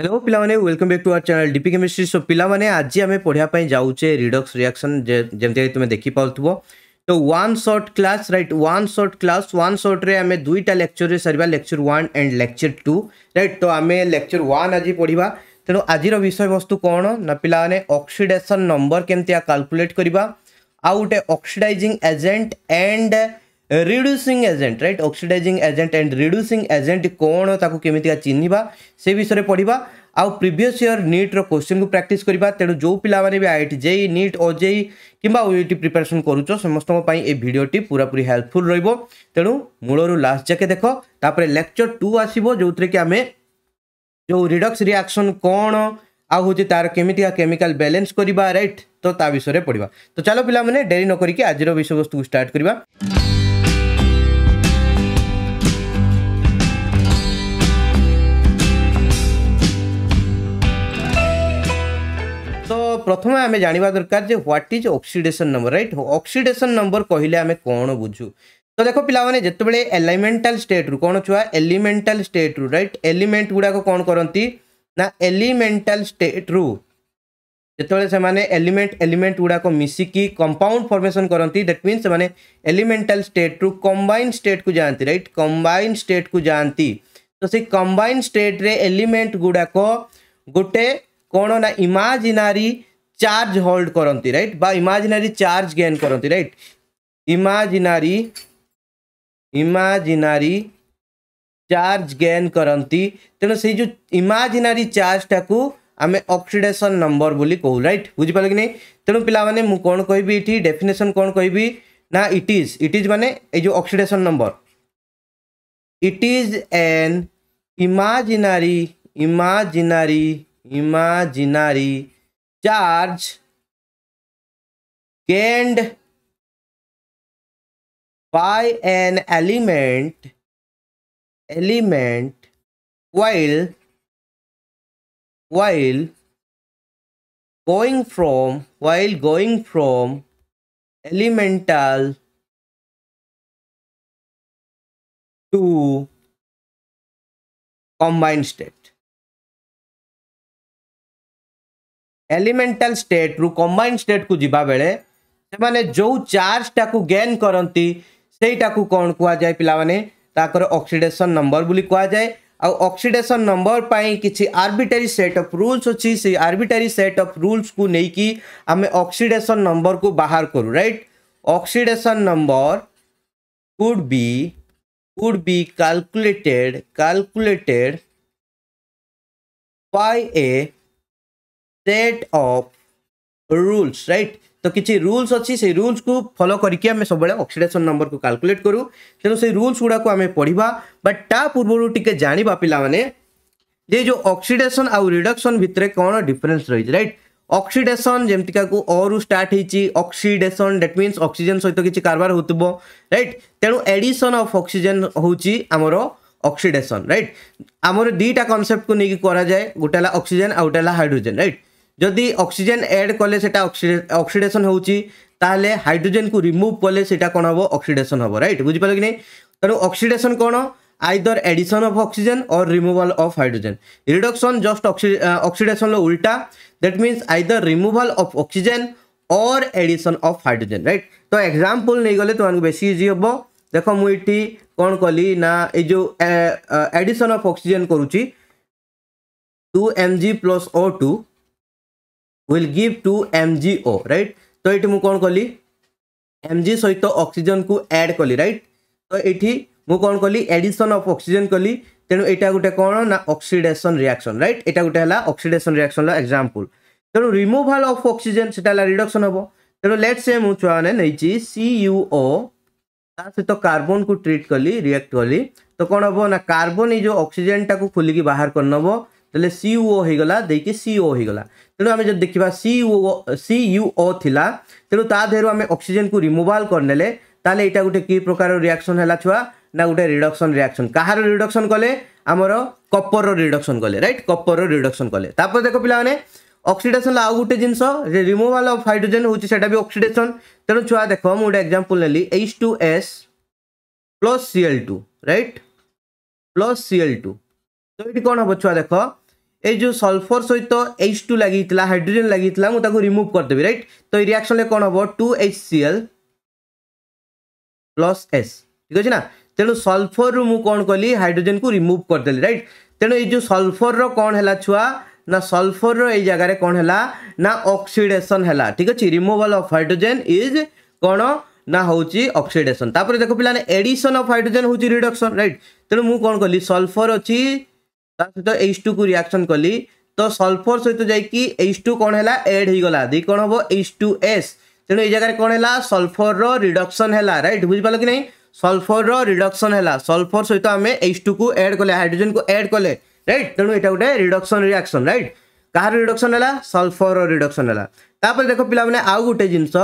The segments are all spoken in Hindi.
हेलो पाने welcome back to our channel DP chemistry so पाने आज आम पढ़ापी जाऊे रिडक्स रिएक्शन जमी तुम देखी पा तो one short class right one short class one सर्ट्रे आम दुईटा लेक्चर से सर lecture one and lecture two right तो आम लेक्चर वन आज पढ़ा तेणु आज विषय वस्तु कौन ना पाने अक्सीडेसन नंबर केमती कालकुलेट करवा आउ गए oxidising agent and reducing agent right oxidising agent and reducing agent कौन ताको केमिका चिन्हा से विषय में पढ़ा आउ प्रिवियस ईयर निट्र क्वेश्चन को प्राक्ट करवा तेणु जो पिलाने भी आई टी जेई निट अजेई कि प्रिपेरेसन करुच समस्त ये पूरा पूरी हेल्पफुल रो तेणु मूल रू लास्ट जाके देख तापर लेक्चर टू आसो जो थे कि आम जो रिडक्स रिएक्शन कौन आ हूँ तार केमिका केमिकाल बैलेन्स करवा रईट तो ता विषय में पढ़ा तो चलो पिला डेरी नक आज विषय वस्तु को स्टार्ट करवा प्रथम आम जाना दरकार what is oxidation number right oxidation number कहले आम कौन बुझु तो देख पाने जो बड़े एलिमेंटाल स्टेट्रु कौन छुआ एलिमेंटाल स्टेट्रु रईट एलिमेंट गुड़ाक कौन करती ना एलिमेंटाल स्टेट्रु जिते से एलिमेंट एलिमेंट गुड़ाक मिसिकी कंपाउंड फर्मेसन करती दैट मीन से एलिमेंटाल स्टेट्रु कंबाइन स्टेट को जाती रईट कंबाइन स्टेट को जाती तो से कंबाइन स्टेट्रे एलिमेंट गुड़ाक गोटे कौन ना इमाजिनारी चार्ज होल्ड करती रईट बा इमाजिनारी चार्ज गेन करती right imaginary imaginary charge gain करती तेणु से जो इमाजिनारी चार्ज टाक आम अक्सीडेसन नंबर बोली कहू रईट बुझिपाल कि नहीं तेणु पे कौन कह डेफिनेसन कौन कह ना इट इज इट इज मान जो oxidation number it is an imaginary imaginary imaginary charge gained by an element element while while going from while going from elemental to combined state elemental state रु कंबाइन स्टेट को जी बेले से माने जो चार्ज टाक गेन करती से कौन कह जाए पाने अक्सीडेसन नंबर बोली कह जाए आक्सीडेसन नंबर पर किसी आर्बिटरी सेट अफ रूल्स अच्छी से आर्बिटरी सेट अफ रूल्स को लेकिन आम अक्सीडेसन नंबर को बाहर करूँ right oxidation number could be could be calculated calculated a set of rules right तो किसी रूल्स अच्छी से रूल्स को फलो करके सब अक्सीडेसन नंबर को कालकुलेट करूँ तेणु से रूल्स गुड़ाक आम पढ़ा बट ता पूर्व टी जाना पाने ये जो अक्सीडेसन आउ रिडक्शन भितर कौन डिफरेन्स रही है रईट अक्सीडेसन जमतीका को अरु start oxidation that means oxygen सहित किसी कारबार हो रईट तेणु एडिशन अफ अक्सीजेन होमर अक्सीडेसन रईट आमर दुईटा कनसेप्ट को लेकिन कराए गोटे अक्सीजेन आउ गोटे हाइड्रोजेन रईट যদি অক্সিজেন এড কলে সেটা অক্সিডেসন হচ্ছে তাহলে হাইড্রোজেন কু রিমুভ কলে সেটা কোণ হব অক্সিডেসন হব রাইট বুঝিপার কি না তেমন অক্সিডেসন কোণ either addition of oxygen or removal of hydrogen reduction just oxidation উল্টা that means either removal of oxygen or addition of hydrogen right তো এক্সাম্পল নেই গলে তোমাকে বেশি ইজি হব দেখ মু এটি কোণ কলি না এই যে এডিশন অফ অক্সিজেন করুছি two M G plus O two will give to MgO right তো এটি মু কোন কলি Mg সহিত অক্সিজেন কু এড কলি রাইট তো এটি মু কোন কলি এডিশন অফ অক্সিজেন কলি তেণু এটা গোটে কোন না অক্সিডেশন রিয়াকশন রাইট এটা গোটে হলা অক্সিডেশন রিয়াকশন র এক্সাম্পল তেণু রিমুভাল অফ অক্সিজেন সেটা হলা রিডকশন হব তেণু লেট সে মু ছুয়া মানে নেইছি CuO ତା ସହିତ କାର୍ବନକୁ ଟ୍ରିଟ୍ କଲି ରିଆକ୍ଟ କଲି ତ କ'ଣ ହେବ ନା କାର୍ବନ ଏଇ ଯେଉଁ ଅକ୍ସିଜେନଟାକୁ ଖୋଲିକି ବାହାର କରିନେବ ତାହେଲେ ସି ଓ ହେଇଗଲା ଦେଇକି ସି ଓ ହେଇଗଲା ତେଣୁ ଆମେ ଯଦି ଦେଖିବା ସି ସି ୟୁ ଓ ଥିଲା ତେଣୁ ତା ଦେହରୁ ଆମେ ଅକ୍ସିଜେନ୍କୁ ରିମୁଭାଲ୍ କରିନେଲେ ତାହେଲେ ଏଇଟା ଗୋଟେ କି ପ୍ରକାର ରିଆକ୍ସନ୍ ହେଲା ଛୁଆ ନା ଗୋଟେ ରିଡକ୍ସନ୍ ରିଆକ୍ସନ୍ କାହାର ରିଡକ୍ସନ୍ କଲେ ଆମର କପରର ରିଡକ୍ସନ୍ କଲେ ରାଇଟ୍ କପରର ରିଡକ୍ସନ୍ କଲେ ତାପରେ ଦେଖ ପିଲାମାନେ ଅକ୍ସିଡେସନ୍ ଆଉ ଗୋଟେ ଜିନିଷ ଯେ ରିମୁଭାଲ୍ ଅଫ୍ ହାଇଡ୍ରୋଜେନ୍ ହେଉଛି ସେଇଟା ବି ଅକ୍ସିଡେସନ୍ ତେଣୁ ଛୁଆ ଦେଖ ମୁଁ ଗୋଟେ ଏକ୍ଜାମ୍ପଲ୍ ନେଲି H two S plus Cl two right plus Cl two ତ ଏଇଠି କ'ଣ ହେବ ଛୁଆ ଦେଖ এই যে সলফর সহিত এইচ টু লাগি হাইড্রোজেন লাগি তাকে রিমুভ করিদেবি রাইট তো এই রিয়াকশনলে কম হব two H C L plus S ঠিক আছে না তেমন সলফর মু কম কলি হাইড্রোজেন কু রিমুভ করিদেলি রাইট তেমন এই যে সলফর কম হল ছুয়া না সলফর এই জায়গায় কম হল না অক্সিডেসন হল ঠিক আছে রিমুভাল অফ হাইড্রোজেন ইজ কোণ না হচ্ছে অক্সিডেসন তাপরে দেখো পিলা এডিশন অফ হাইড্রোজেন হচ্ছে রিডকশন রাইট তেমন মু কম কলি সলফর অছি सहित एच टू को रियाक्शन कली तो सल्फर सहित जाच टू कौन है एड हो दी कौन हम एस टू एस तेणु ये कौन है सल्फर रिडक्शन है रईट बुझीपाल कि नहीं सल्फर रिडक्शन है सल्फर सहित आम एच टू को एड कले हाइड्रोजेन को एड कले रईट तेणु यहाँ गोटे रिडक्शन रियाक्शन रईट कह रिडक्शन है सल्फर रिडक्शन है देख पे आउ गोटे जिनस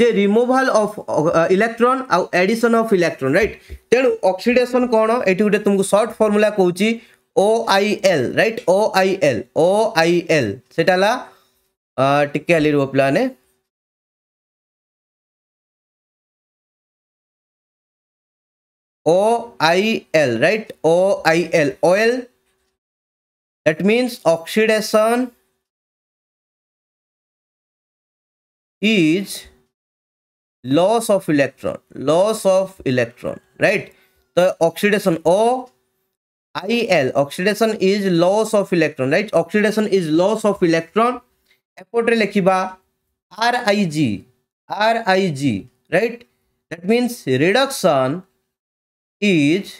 जे रिमुवाल अफ इलेक्ट्रोन आउ एडिशन अफ इलेक्ट्रोन रईट तेणु अक्सीडेसन कौन ये गोटे तुमको सर्ट फर्मुला कौच O I L right O I L O I L से टे अलीप्ला O I L right O I L ओएल that mean oxidation is loss of electron loss of electron right तो oxidation O IL oxidation is loss of electron right oxidation is loss of electron एपटे लिखा R I G R I G right that means reduction is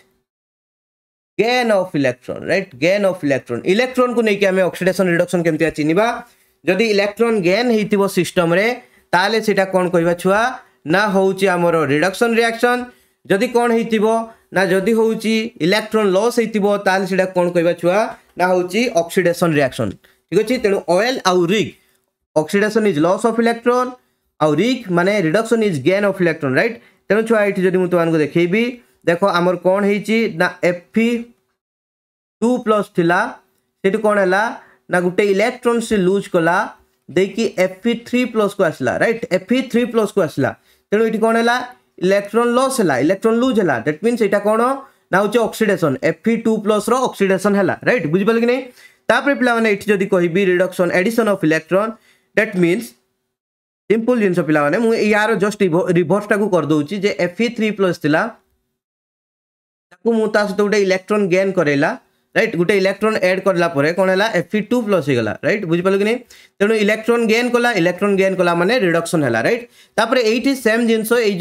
gain of electron right gain of electron electron को लेकिन आम अक्सीडेसन रिडक्शन केमी चिन्हवा जदि इलेक्ट्रॉन गेन हो सिस्टम ताल से कौन कह छुआ ना हूँ आमर रिडक्शन रिएक्शन जदि कौन हो ନା ଯଦି ହେଉଛି ଇଲେକ୍ଟ୍ରନ୍ ଲସ୍ ହେଇଥିବ ତାହେଲେ ସେଇଟା କ'ଣ କହିବା ଛୁଆ ନା ହେଉଛି ଅକ୍ସିଡେସନ୍ ରିଆକ୍ସନ୍ ଠିକ୍ ଅଛି ତେଣୁ ଅଏଲ୍ ଆଉ RIG oxidation is loss of electron ଆଉ ରିକ୍ ମାନେ reduction is gain of electron right ତେଣୁ ଛୁଆ ଏଇଠି ଯଦି ମୁଁ ତୁମମାନଙ୍କୁ ଦେଖେଇବି ଦେଖ ଆମର କ'ଣ ହେଇଛି ନା ଏଫି ଟୁ ପ୍ଲସ୍ ଥିଲା ସେଠି କ'ଣ ହେଲା ନା ଗୋଟେ ଇଲେକ୍ଟ୍ରନ୍ ସେ ଲୁଜ୍ କଲା ଦେଇକି ଏଫି ଥ୍ରୀ ପ୍ଲସ୍କୁ ଆସିଲା ରାଇଟ୍ ଏଫି ଥ୍ରୀ ପ୍ଲସ୍କୁ ଆସିଲା ତେଣୁ ଏଠି କ'ଣ ହେଲା इलेक्ट्रोन लस है इलेक्ट्रोन लुज है दैट मीनस यहाँ कौन ना हो अक्सीडेसन एफ टू प्लस रक्सीडेसन है रईट बुझे कि नहीं पाने जदि कह reduction addition of electron that mean simple जिन पे मुझे यार जस्ट रिभर्सटा को करदे एफ थ्री प्लस ताकि मुझे गोटे इलेक्ट्रोन गेन कराइला रईट गोटे इलेक्ट्रोन एड कला कौन है एफ टू प्लस हो गला रईट बुझ पार कि नहीं तेणु इलेक्ट्रोन गेन कला इलेक्ट्रोन गेन कला मैंने रिडक्शन है रईट तापर ये सेम जिनस ये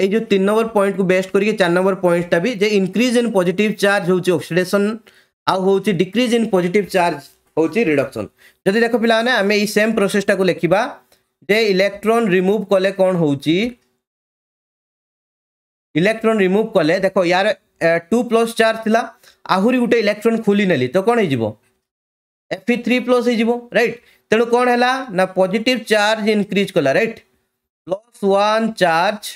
ये जो तीन नंबर पॉइंट को बेस्ट करके चार नंबर पॉइंट टा भी जे इनक्रीज इन पजिट चार्ज हूँ अक्सीडेसन आउँच डिक्रीज इन पजिट चार्ज हूँ रिडक्शन जदि देख पाने आम येम प्रोसेसटा को लिखा जे इलेक्ट्रोन रिमुव कले कौन हो इलेक्ट्रोन रिमुव कले देख यार टू प्लस चार्ज थी आहरी गोटे इलेक्ट्रोन खोली नी तो कौन हो एफ थ्री प्लस हो रईट तेणु कौन है ना पजिट चार्ज इनक्रीज कला right plus one charge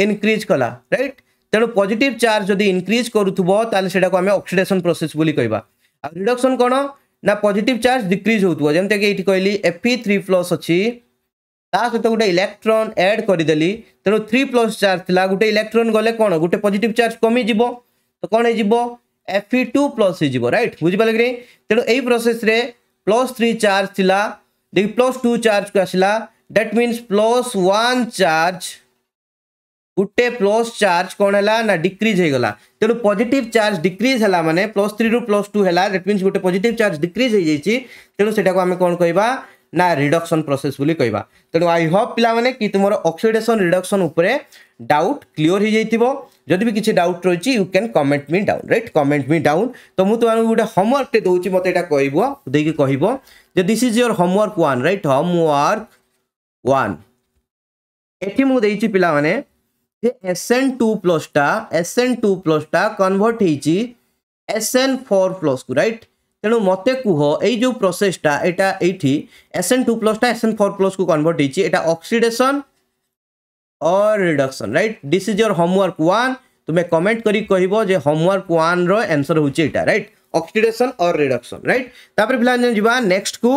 increase कला रईट तेणु पजिट चार्ज जदि इनक्रीज करेंटा को आम अक्सीडेसन प्रोसेस कह रिडक्शन कौन ना पजिट चार्ज डिक्रिज डिक्रीज होमती कहली एफी थ्री प्लस अच्छी सहित गोटे इलेक्ट्रोन एड करदेली तेणु थ्री प्लस चार्ज था गोटे इलेक्ट्रोन गले कौन गोटे पजिट चार्ज कमीज तो कौन हो एफ टू प्लस होट बुझे कि तेणु यही प्रोसेस रे प्लस थ्री चार्ज थी प्लस टू चार्ज को आसला that mean plus one charge गोटे प्लस चार्ज कौन है डिक्रिज होगा तेणु पजिट चार्ज डिक्रीज है मैंने प्लस थ्री रु प्लस टू है दैट मीन गोटे पजिट चार्ज डिक्रिज हो तेणु से आम कौन कह ना रिडक्शन प्रोसेस बोली कहवा तेणु आई होप पाने कि तुम अक्सीडेसन रिडक्शन डाउट क्लीअर हो जदि भी किसी डाउट रही you can comment me down right comment me down तो मुझे तुमको गोटे होमवर्कटे दूसरी मत यहाँ कह देखिए कह this is your homework one right homework one ये मुझे पिला एसएन टू प्लस टा एसएन टू प्लस टा कनभर्ट हो एस एन फोर प्लस को रईट तेणु मत कह यो प्रोसेसटा यहाँ ये एसएन टू प्लस टा एन फोर प्लस को कनभर्ट होता अक्सीडेसन और reduction right this is your homework one तुम्हें कमेंट कर होमवर्क वन रनसर होता रईट अक्सीडेसन और रिडक्शन रईट तापर पे जा नेक्स्ट को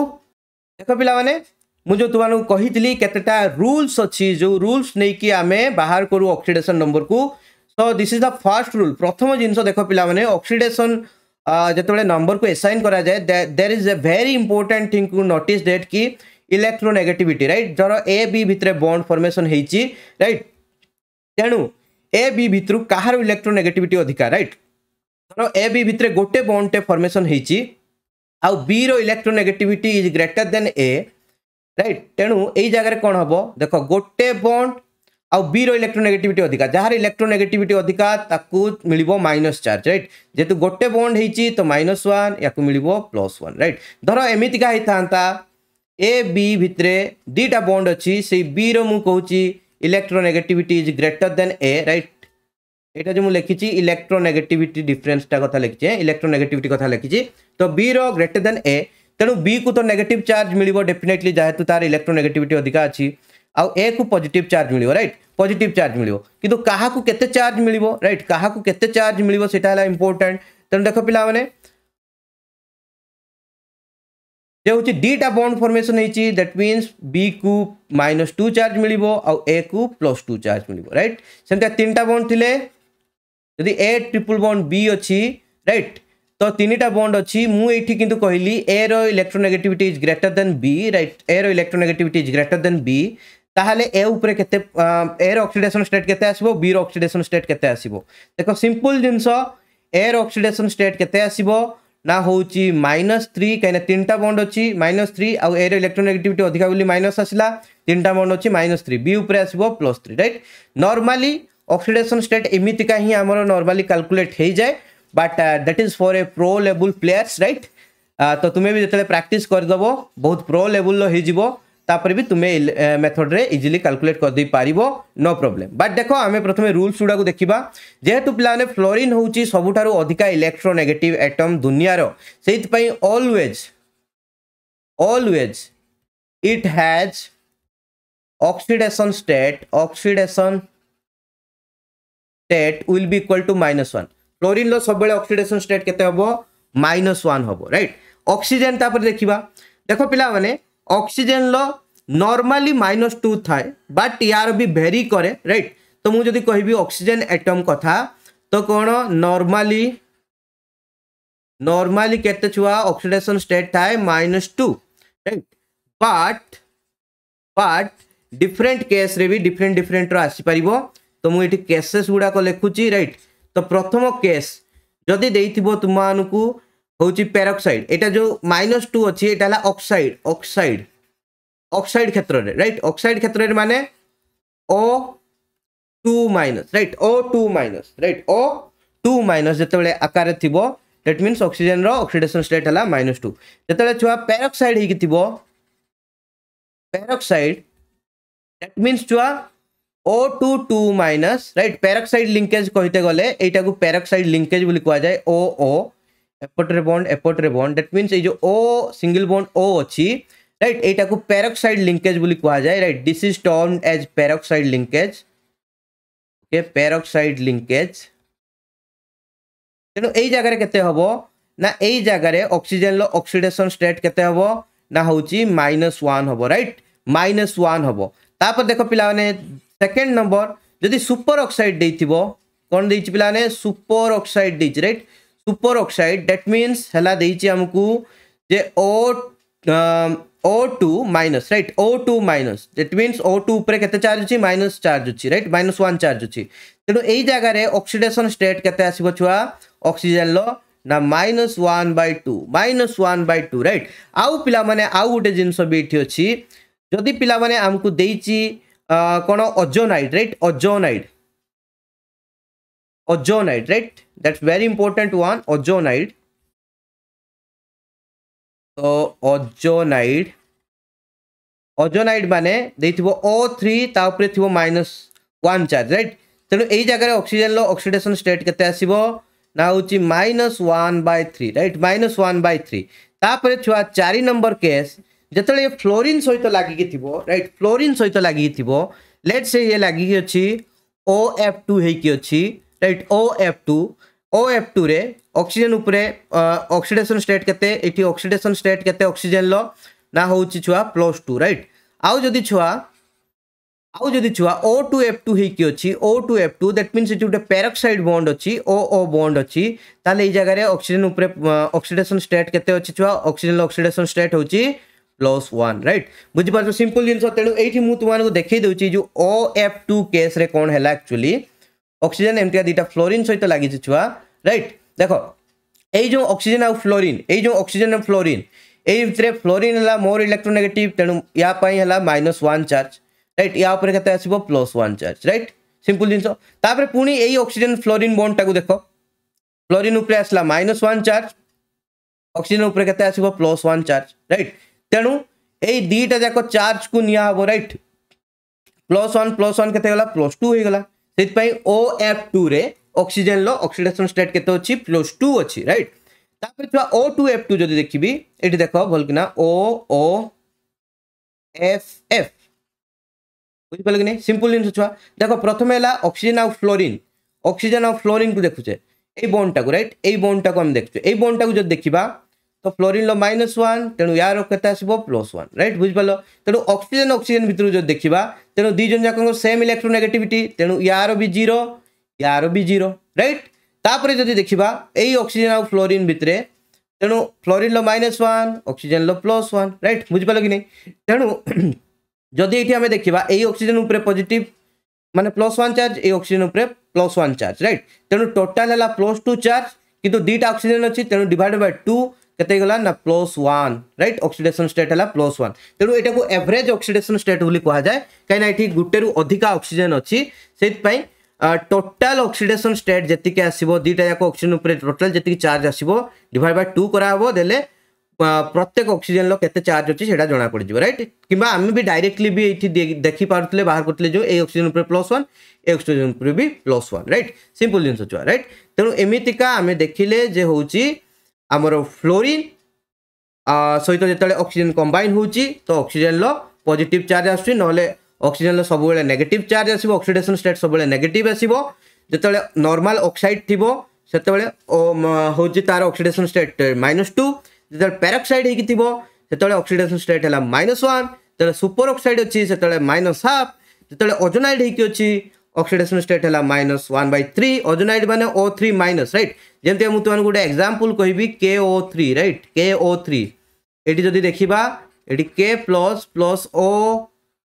देख पे मुझे तुम्हें कही कतेटा रूल्स अच्छी जो रूल्स नहीं कि आम बाहर करूँ अक्सीडेसन नंबर को so this is the first rule प्रथम जिनस देख पाने अक्सीडेसन जोबले नंबर को एसाइन कराए there is a very important thing to note that कि इलेक्ट्रोनेगेटिविटी रईट जर ए भितर बंड फर्मेसन हो रईट तेणु ए बी भितर कहार इलेक्ट्रोनेगेटिविटी अधिका रईट धर ए भितर गोटे बंड टे फर्मेसन हो आउ बी रो electronegativity is greater than A right তেণু এই জায়গায় কোণ হব দেখ গোটে বন্ড আউ র ইলেকট্রোনেগেটিভিটি অধিকা যার ইলেকট্রোনেগেটিভিটি অধিকা তাকে মিলব মাইনস চার্জ রাইট যেহেতু গোটে বন্ড হয়েছি তো মাইনস ওয়ান ইয়াকে মিলব প্লস ওয়ান রাইট ধর এমিতিকা হয়ে থাকে এ বি ভিতরে দুইটা বন্ড অছি সেই বি র মু কହୁছি electronegativity is greater than A right এটা যে মু লিখিছি ইলেকট্রোনেগেটিভিটি ডিফরেন্সটা কথা লিখিছে ইলেকট্রোনেগেটিভিটি কথা লিখিছি তো বি র গ্রেটর দেন এ तेणु बी को तो नेगेट चार्ज मिले डेफिनेटली जेहतु तार इलेक्ट्रोनेगेटिविटी अधिक अच्छी आउ ए को पजिट चार्ज मिले रईट पजिट चार्ज मिले कि चार्ज मिले रईट क्या चार्ज मिले से है इंपोर्टाट तेणु देख पाने जो हूँ दीटा bond formation that mean B को माइनस टू चार्ज मिले आउ ए को प्लस टू चार्ज मिले रईट सेम तीन टा बंड थी जदि ए ट्रिपुल बंड बी अच्छी रईट तो तीन टा बंड अच्छी मुझे कितु कहली A electronegativity is greater than B right A electronegativity is greater than B তাহলে এ উপরে কেতে এর অক্সিডেসন স্টেট কেতে আসব বি র অক্সিডেসন স্টেট কেতে আসব দেখ সিম্পল জিনিস এর অক্সিডেসন স্টেট কেতে আসব না হচ্ছে মাইনস থ্রি কিনা তিনটা বন্ড অছি মাইনস থ্রি আর এর ইলেকট্রোনেগেটিভিটি অধিকা বলে মাইনস আসলা তিনটা বন্ড অছি মাইনস থ্রি বি উপরে আসব plus three right normally oxidation state এমিতিকা হি আমার নর্মালি ক্যালকুলেট হয়ে যায় but that is for a pro level players right तो तुम्हें भी जो प्राक्ट करदेव बहुत प्रो लेवल हो तापर भी तुम्हें मेथड uh, रे इजिली कैलकुलेट कर दे पार नो प्रॉब्लम बट देख आम प्रथम रूल्स गुडाक देखा जेहेतु पे फ्लोरीन हूँ सबुठ अधिका इलेक्ट्रोनेगेटिव एटम दुनिया से always always it has oxidation state oxidation state will be equal to minus one chlorine रब अक्सीडेसन स्टेट के माइनस वन हम रईट अक्सीजेन तापर देखा देख पाने अक्सीजेन नॉर्मली माइनस टू थाए बट यार भी भेरी करे राइट तो मुझे जदि कह ऑक्सीजन एटम कथा तो कौन नॉर्मली नॉर्मली के छुआ ऑक्सीडेशन स्टेट थाए minus two right but but different case रे भी डिफरेंट डिफरेन्टर आसपार तो मुझे केसेस गुड़ाक लिखुची रईट right? तो प्रथम केस जदि दे तुम मानक हूँ पेरक्साइड यहाँ जो माइनस टू अच्छे यहाँ अक्साइड अक्साइड अक्साइड क्षेत्र में रईट अक्साइड क्षेत्र में मान O two minus right O two minus right O two minus जो आकार थी that means oxygen oxidation state है माइनस टू जो छुआ पेरक्साइड होरक्साइड दैट मीनस छुआ O two two minus right peroxide linkage कहते गले यू लिंकेज बोली जाए ओ ओ एपटे बंड एपटे बंड दैट मीन ये ओ सिंगल बंड ओ अच्छी राइट को पेरक्साइड लिंकेज बोली कहुए right this is term as peroxide linkage okay peroxide linkage तेणु यही जगह के ना यही जगार अक्सीजेन रक्सीडेसन स्टेट के हूँ माइनस वन हम रईट माइनस वन हम तापर देख पे সেকেন্ড নম্বর যদি সুপর অক্সাইড দিয়ে কোণ দিয়েছি পিলানে সুপর অক্সাইড দিয়েছি right super oxide that means হেলা দিয়েছি আমি যে O O two minus right O two minus that means O two উপরে কেতে চার্জ অছি মাইনস চার্জ অছি রাইট মাইনস ওয়ান চার্জ অছি তেণু এই জায়গায় অক্সিডেসন স্টেট কেতে আসব ছুয়া অক্সিজেনর ନା minus one by two minus one by two right ଆଉ ପିଲାମାନେ ଆଉ ଗୋଟେ ଜିନିଷ ବି ଏଠି ଅଛି ଯଦି ପିଲାମାନେ ଆମକୁ ଦେଇଛି कौन ozonide right ozonide ozonide right that's very important one ozonide तो ओजोनाइट ओजोनाइट माने ओ थ्री तापर थी माइनस वन चार्ज राइट तेणु यही जगार अक्सीजेन अक्सीडेसन स्टेट के ना हूँ minus one three right minus one three तापर छुआ चार नंबर केस যেতবে ফ্লোরিন সহ লাগিকি থিব রাইট ফ্লোরিন সহ লাগিকি থিব লেট সে ইয়ে লাগিকি অছি ও এফ টু হইকি অছি right O F two O F two রে অক্সিজেন উপরে অক্সিডেসন স্টেট কেতে এটি অক্সিডেসন স্টেট কেতে অক্সিজেন ল না হচ্ছে ছুয়া প্লস টু রাইট আউ যদি ছুয়া আউ যদি ছুয়া ও টু এফ টু হইকি অছি O two F two that means এটি গোটে প্যারক্সাইড বন্ড অছি ও ও বন্ড অছি তাহলে এই জায়গায় অক্সিজেন উপরে অক্সিডেসন স্টেট কেতে অছি ছুয়া অক্সিজেন অক্সিডেসন স্টেট হচ্ছে प्लस वन रईट बुझिपार सिंपल जिन तेणु ये मुझे देखे दूसरी जो ओ एफ टू केस कौन है एक्चुअली अक्सीजेन एमती दुटा फ्लोरीन सहित लगी छुआ रईट देख यो अक्सीजेन आउ फ्लोरीन यो अक्सीजेन और फ्लोरीन ये फ्लोरीन है मोर इलेक्ट्रोनेगेट तेणु यापाई माइनस वन चार्ज रईट या के आसो plus one charge right simple जिनस पुणी यही अक्सीजेन फ्लोरीन बंड टाक देख फ्लोरीन आसला माइनस वन चार्ज अक्सीजेन के प्लस वन चार्ज रईट ତେଣୁ ଏଇ ଦୁଇଟା ଯାକ ଚାର୍ଜକୁ ନିଆହେବ right plus one plus one କେତେ ହେଇଗଲା ପ୍ଲସ୍ ଟୁ ହେଇଗଲା ସେଥିପାଇଁ ଓ ଏଫ୍ ଟୁରେ ଅକ୍ସିଜେନ୍ର ଅକ୍ସିଡେସନ୍ ଷ୍ଟେଟ୍ କେତେ ଅଛି ପ୍ଲସ୍ ଟୁ ଅଛି ରାଇଟ୍ ତାପରେ ଛୁଆ ଓ ଟୁ ଏଫ୍ ଟୁ ଯଦି ଦେଖିବି ଏଠି ଦେଖ ଭଲକିନା ଓ ଓ ଏଫ୍ ଏଫ୍ ବୁଝିପାରିଲେ କି ନାହିଁ ସିମ୍ପଲ୍ ଜିନିଷ ଛୁଆ ଦେଖ ପ୍ରଥମେ ହେଲା ଅକ୍ସିଜେନ୍ ଆଉ ଫ୍ଲୋରିନ୍ ଅକ୍ସିଜେନ୍ ଆଉ ଫ୍ଲୋରିନ୍କୁ ଦେଖୁଛେ এই বন্ডটাকে রাইট এই বন্ডটাকে আমি দেখছি এই বন্ডটাকে যদি দেখিবা तो फ्लोरीन लो माइनस वन तेणु यार केत आसो प्लस वन रईट बुझिपार तेणु अक्सीजेन अक्सीजेन भितर जो देखा तेणु दुईजन जाक सेम इलेक्ट्रोनेगेटिविटी तेणु यार भी जीरो यार भी जीरो रईट तापर जब देखा यही अक्सीजेन आ फ्लोरीन भितर तेणु फ्लोरीन लो माइनस वन अक्सीजेन र्लस प्लस वन रईट बुझिपार कि नहीं तेणु जदि ये देखा यही अक्सीजेन पजिट मान प्लस वन चार्ज ये oxygen plus one charge right तेणु टोटाल है प्लस टू चार्ज कितु दुईटा अक्सीजेन अच्छी तेणु डिवाइड बै टू কেতে গলা না plus one right oxidation state হল প্লস ওয়ান তেমন এটা এভরেজ অক্সিডেসন স্টেট বলে কুহযায় কিনা এটি গোটে অধিকা অক্সিজেন অইপাই টোটাল অক্সিডেসন স্টেট যেতিকি আসব দুইটা যাক অক্সিজেন উপরে টোটাল যেতিকি চার্জ আসব ডিভাইড বাই টু করা হব দেলে প্রত্যেক অক্সিজেন কেতে চার্জ অছি সেটা জনা পড়ি যাব রাইট কিংবা আমি বি ডাইরেক্টলি বি এইটি দেখি পারুলে বাহার করলে যে এই অক্সিজেন উপরে প্লস ওয়ান এই অক্সিজেন উপরে বি প্লস ওয়ান রাইট সিম্পল জিনিস ছুয়া রাইট তেমন এমিতিকা আমি দেখিলে যে হচ্ছে ଆମର ଫ୍ଲୋରିନ୍ ସହିତ ଯେତେବେଳେ ଅକ୍ସିଜେନ୍ କମ୍ବାଇନ୍ ହେଉଛି ତ ଅକ୍ସିଜେନ୍ର ପଜିଟିଭ୍ ଚାର୍ଜ ଆସୁଛି ନହେଲେ ଅକ୍ସିଜେନ୍ର ସବୁବେଳେ ନେଗେଟିଭ୍ ଚାର୍ଜ ଆସିବ ଅକ୍ସିଡେସନ୍ ଷ୍ଟେଟ୍ ସବୁବେଳେ ନେଗେଟିଭ୍ ଆସିବ ଯେତେବେଳେ ନର୍ମାଲ୍ ଅକ୍ସାଇଡ୍ ଥିବ ସେତେବେଳେ ହେଉଛି ତା'ର ଅକ୍ସିଡେସନ୍ ଷ୍ଟେଟ୍ ମାଇନସ୍ ଟୁ ଯେତେବେଳେ ପ୍ୟାରକ୍ସାଇଡ୍ ହେଇକି ଥିବ ସେତେବେଳେ ଅକ୍ସିଡେସନ୍ ଷ୍ଟେଟ୍ ହେଲା ମାଇନସ୍ ୱାନ୍ ଯେତେବେଳେ ସୁପର ଅକ୍ସାଇଡ୍ ଅଛି ସେତେବେଳେ ମାଇନସ୍ ହାଫ୍ ଯେତେବେଳେ ଓଜୋନାଇଡ୍ ହେଇକି ଅଛି ऑक्सीडेशन स्टेट है minus one by three ozonide मैंने ओ थ्री माइनस रईट जमी तुमको गोटे एक्जामपल कह के ओ थ्री रईट के ओ थ्री ये देखा ये के plus plus O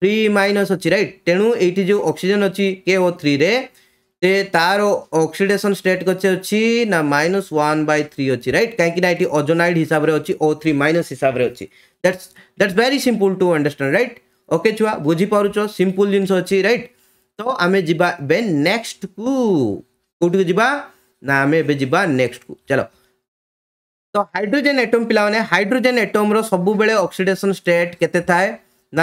three minus अच्छी रईट तेणु ये जो अक्सीजेन अच्छी के ओ थ्री से तार अक्सीडेसन स्टेट कच्चे अच्छी ना माइनस वन बै थ्री अच्छी रईट कहीं ये हिसाब से अच्छी ओ थ्री माइनस हिसाब से अच्छी that's that's very simple to understand right okay छुआ बुझीप सिंपुल जिनस अच्छी रईट तो आम जाए नेक्स्ट कु कौट जा ना आम एवं नेक्स्ट कु चलो तो हाइड्रोजन एटम पे हाइड्रोजेन एटम रुब अक्सीडेसन स्टेट के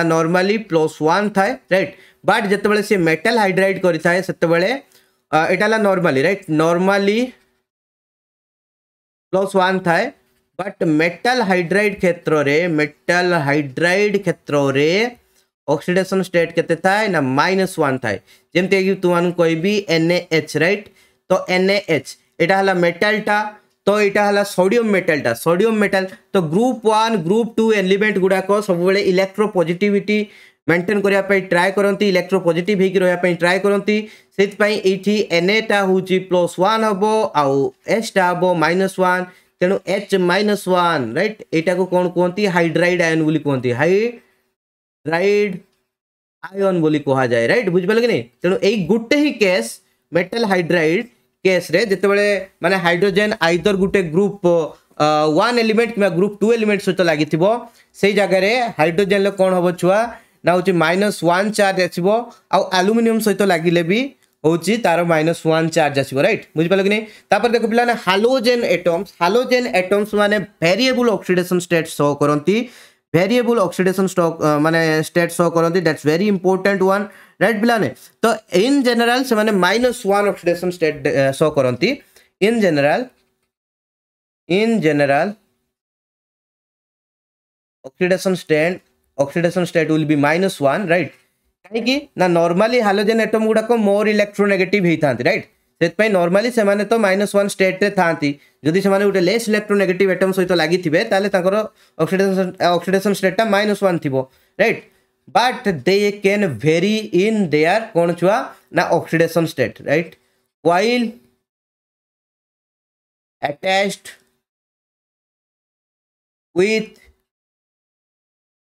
नर्माली प्लस वन थाए रईट बट जो सी मेटाल हाइड्राइड करता normally right normally plus one थाए बट मेटाल हाइड्राइड क्षेत्र में मेटाल हाइड्राइड क्षेत्र में ऑक्सीडेशन स्टेट के माइनस वन थाए जमी तुमको कहबि एन एच रईट तो एन एच एटा है मेटालटा तो यहाँ है सोडियम मेटालटा सोडियम मेटाल तो group one group two element गुड़ाक सब इलेक्ट्रो पजिटिविटी मेन्टेन करने ट्राए करती इलेक्ट्रो पजिट रहा ट्राए करती से एन एटा हूँ प्लस वन हम आउ आचटा हम माइनस तेणु एच माइनस वाइट यटा को कौन कहते हाइड्राइड आयन कहते हाइड राइड आयन कहा जाए रईट बुझे कि नहीं तेणु यही गोटे ही केस मेटल हाइड्राइड केस रे जिते बने हाइड्रोजेन आईदर गोटे ग्रुप वन एलिमेंट कि ग्रुप टू एलिमेंट सहित लगे से जगार हाइड्रोजेन कौन हम छुआ ना हो माइनस वन चार्ज आसो आलुमिनियम सहित लगे भी हूँ तार माइनस वन चार्ज आसो रईट बुझे कि नहींपर देख पे हालोजेन एटम्स हालोजेन एटम्स मैंने भेरिएबुल अक्सीडेसन स्टेट सो करती भेरिएबुल अक्सीडेसन स्टक मानते स्टेट शो करती that's very important one right पे तो इन जेनेल से minus one oxidation state show करती in general in general oxidation state oxidation state will be minus one right कहीं नर्माली हालोजेन एटम गुड़ाक मोर इलेक्ट्रोनेगेटिव होती रईट से नर्माली से माइनस वन स्टेट्रे जदि से गोटे लेस इलेक्ट्रो एटम सहित लगे अक्सीडेसन स्टेटा माइनस वन थी right but they can vary in they are कौन छुआ ना oxidation state right while attached with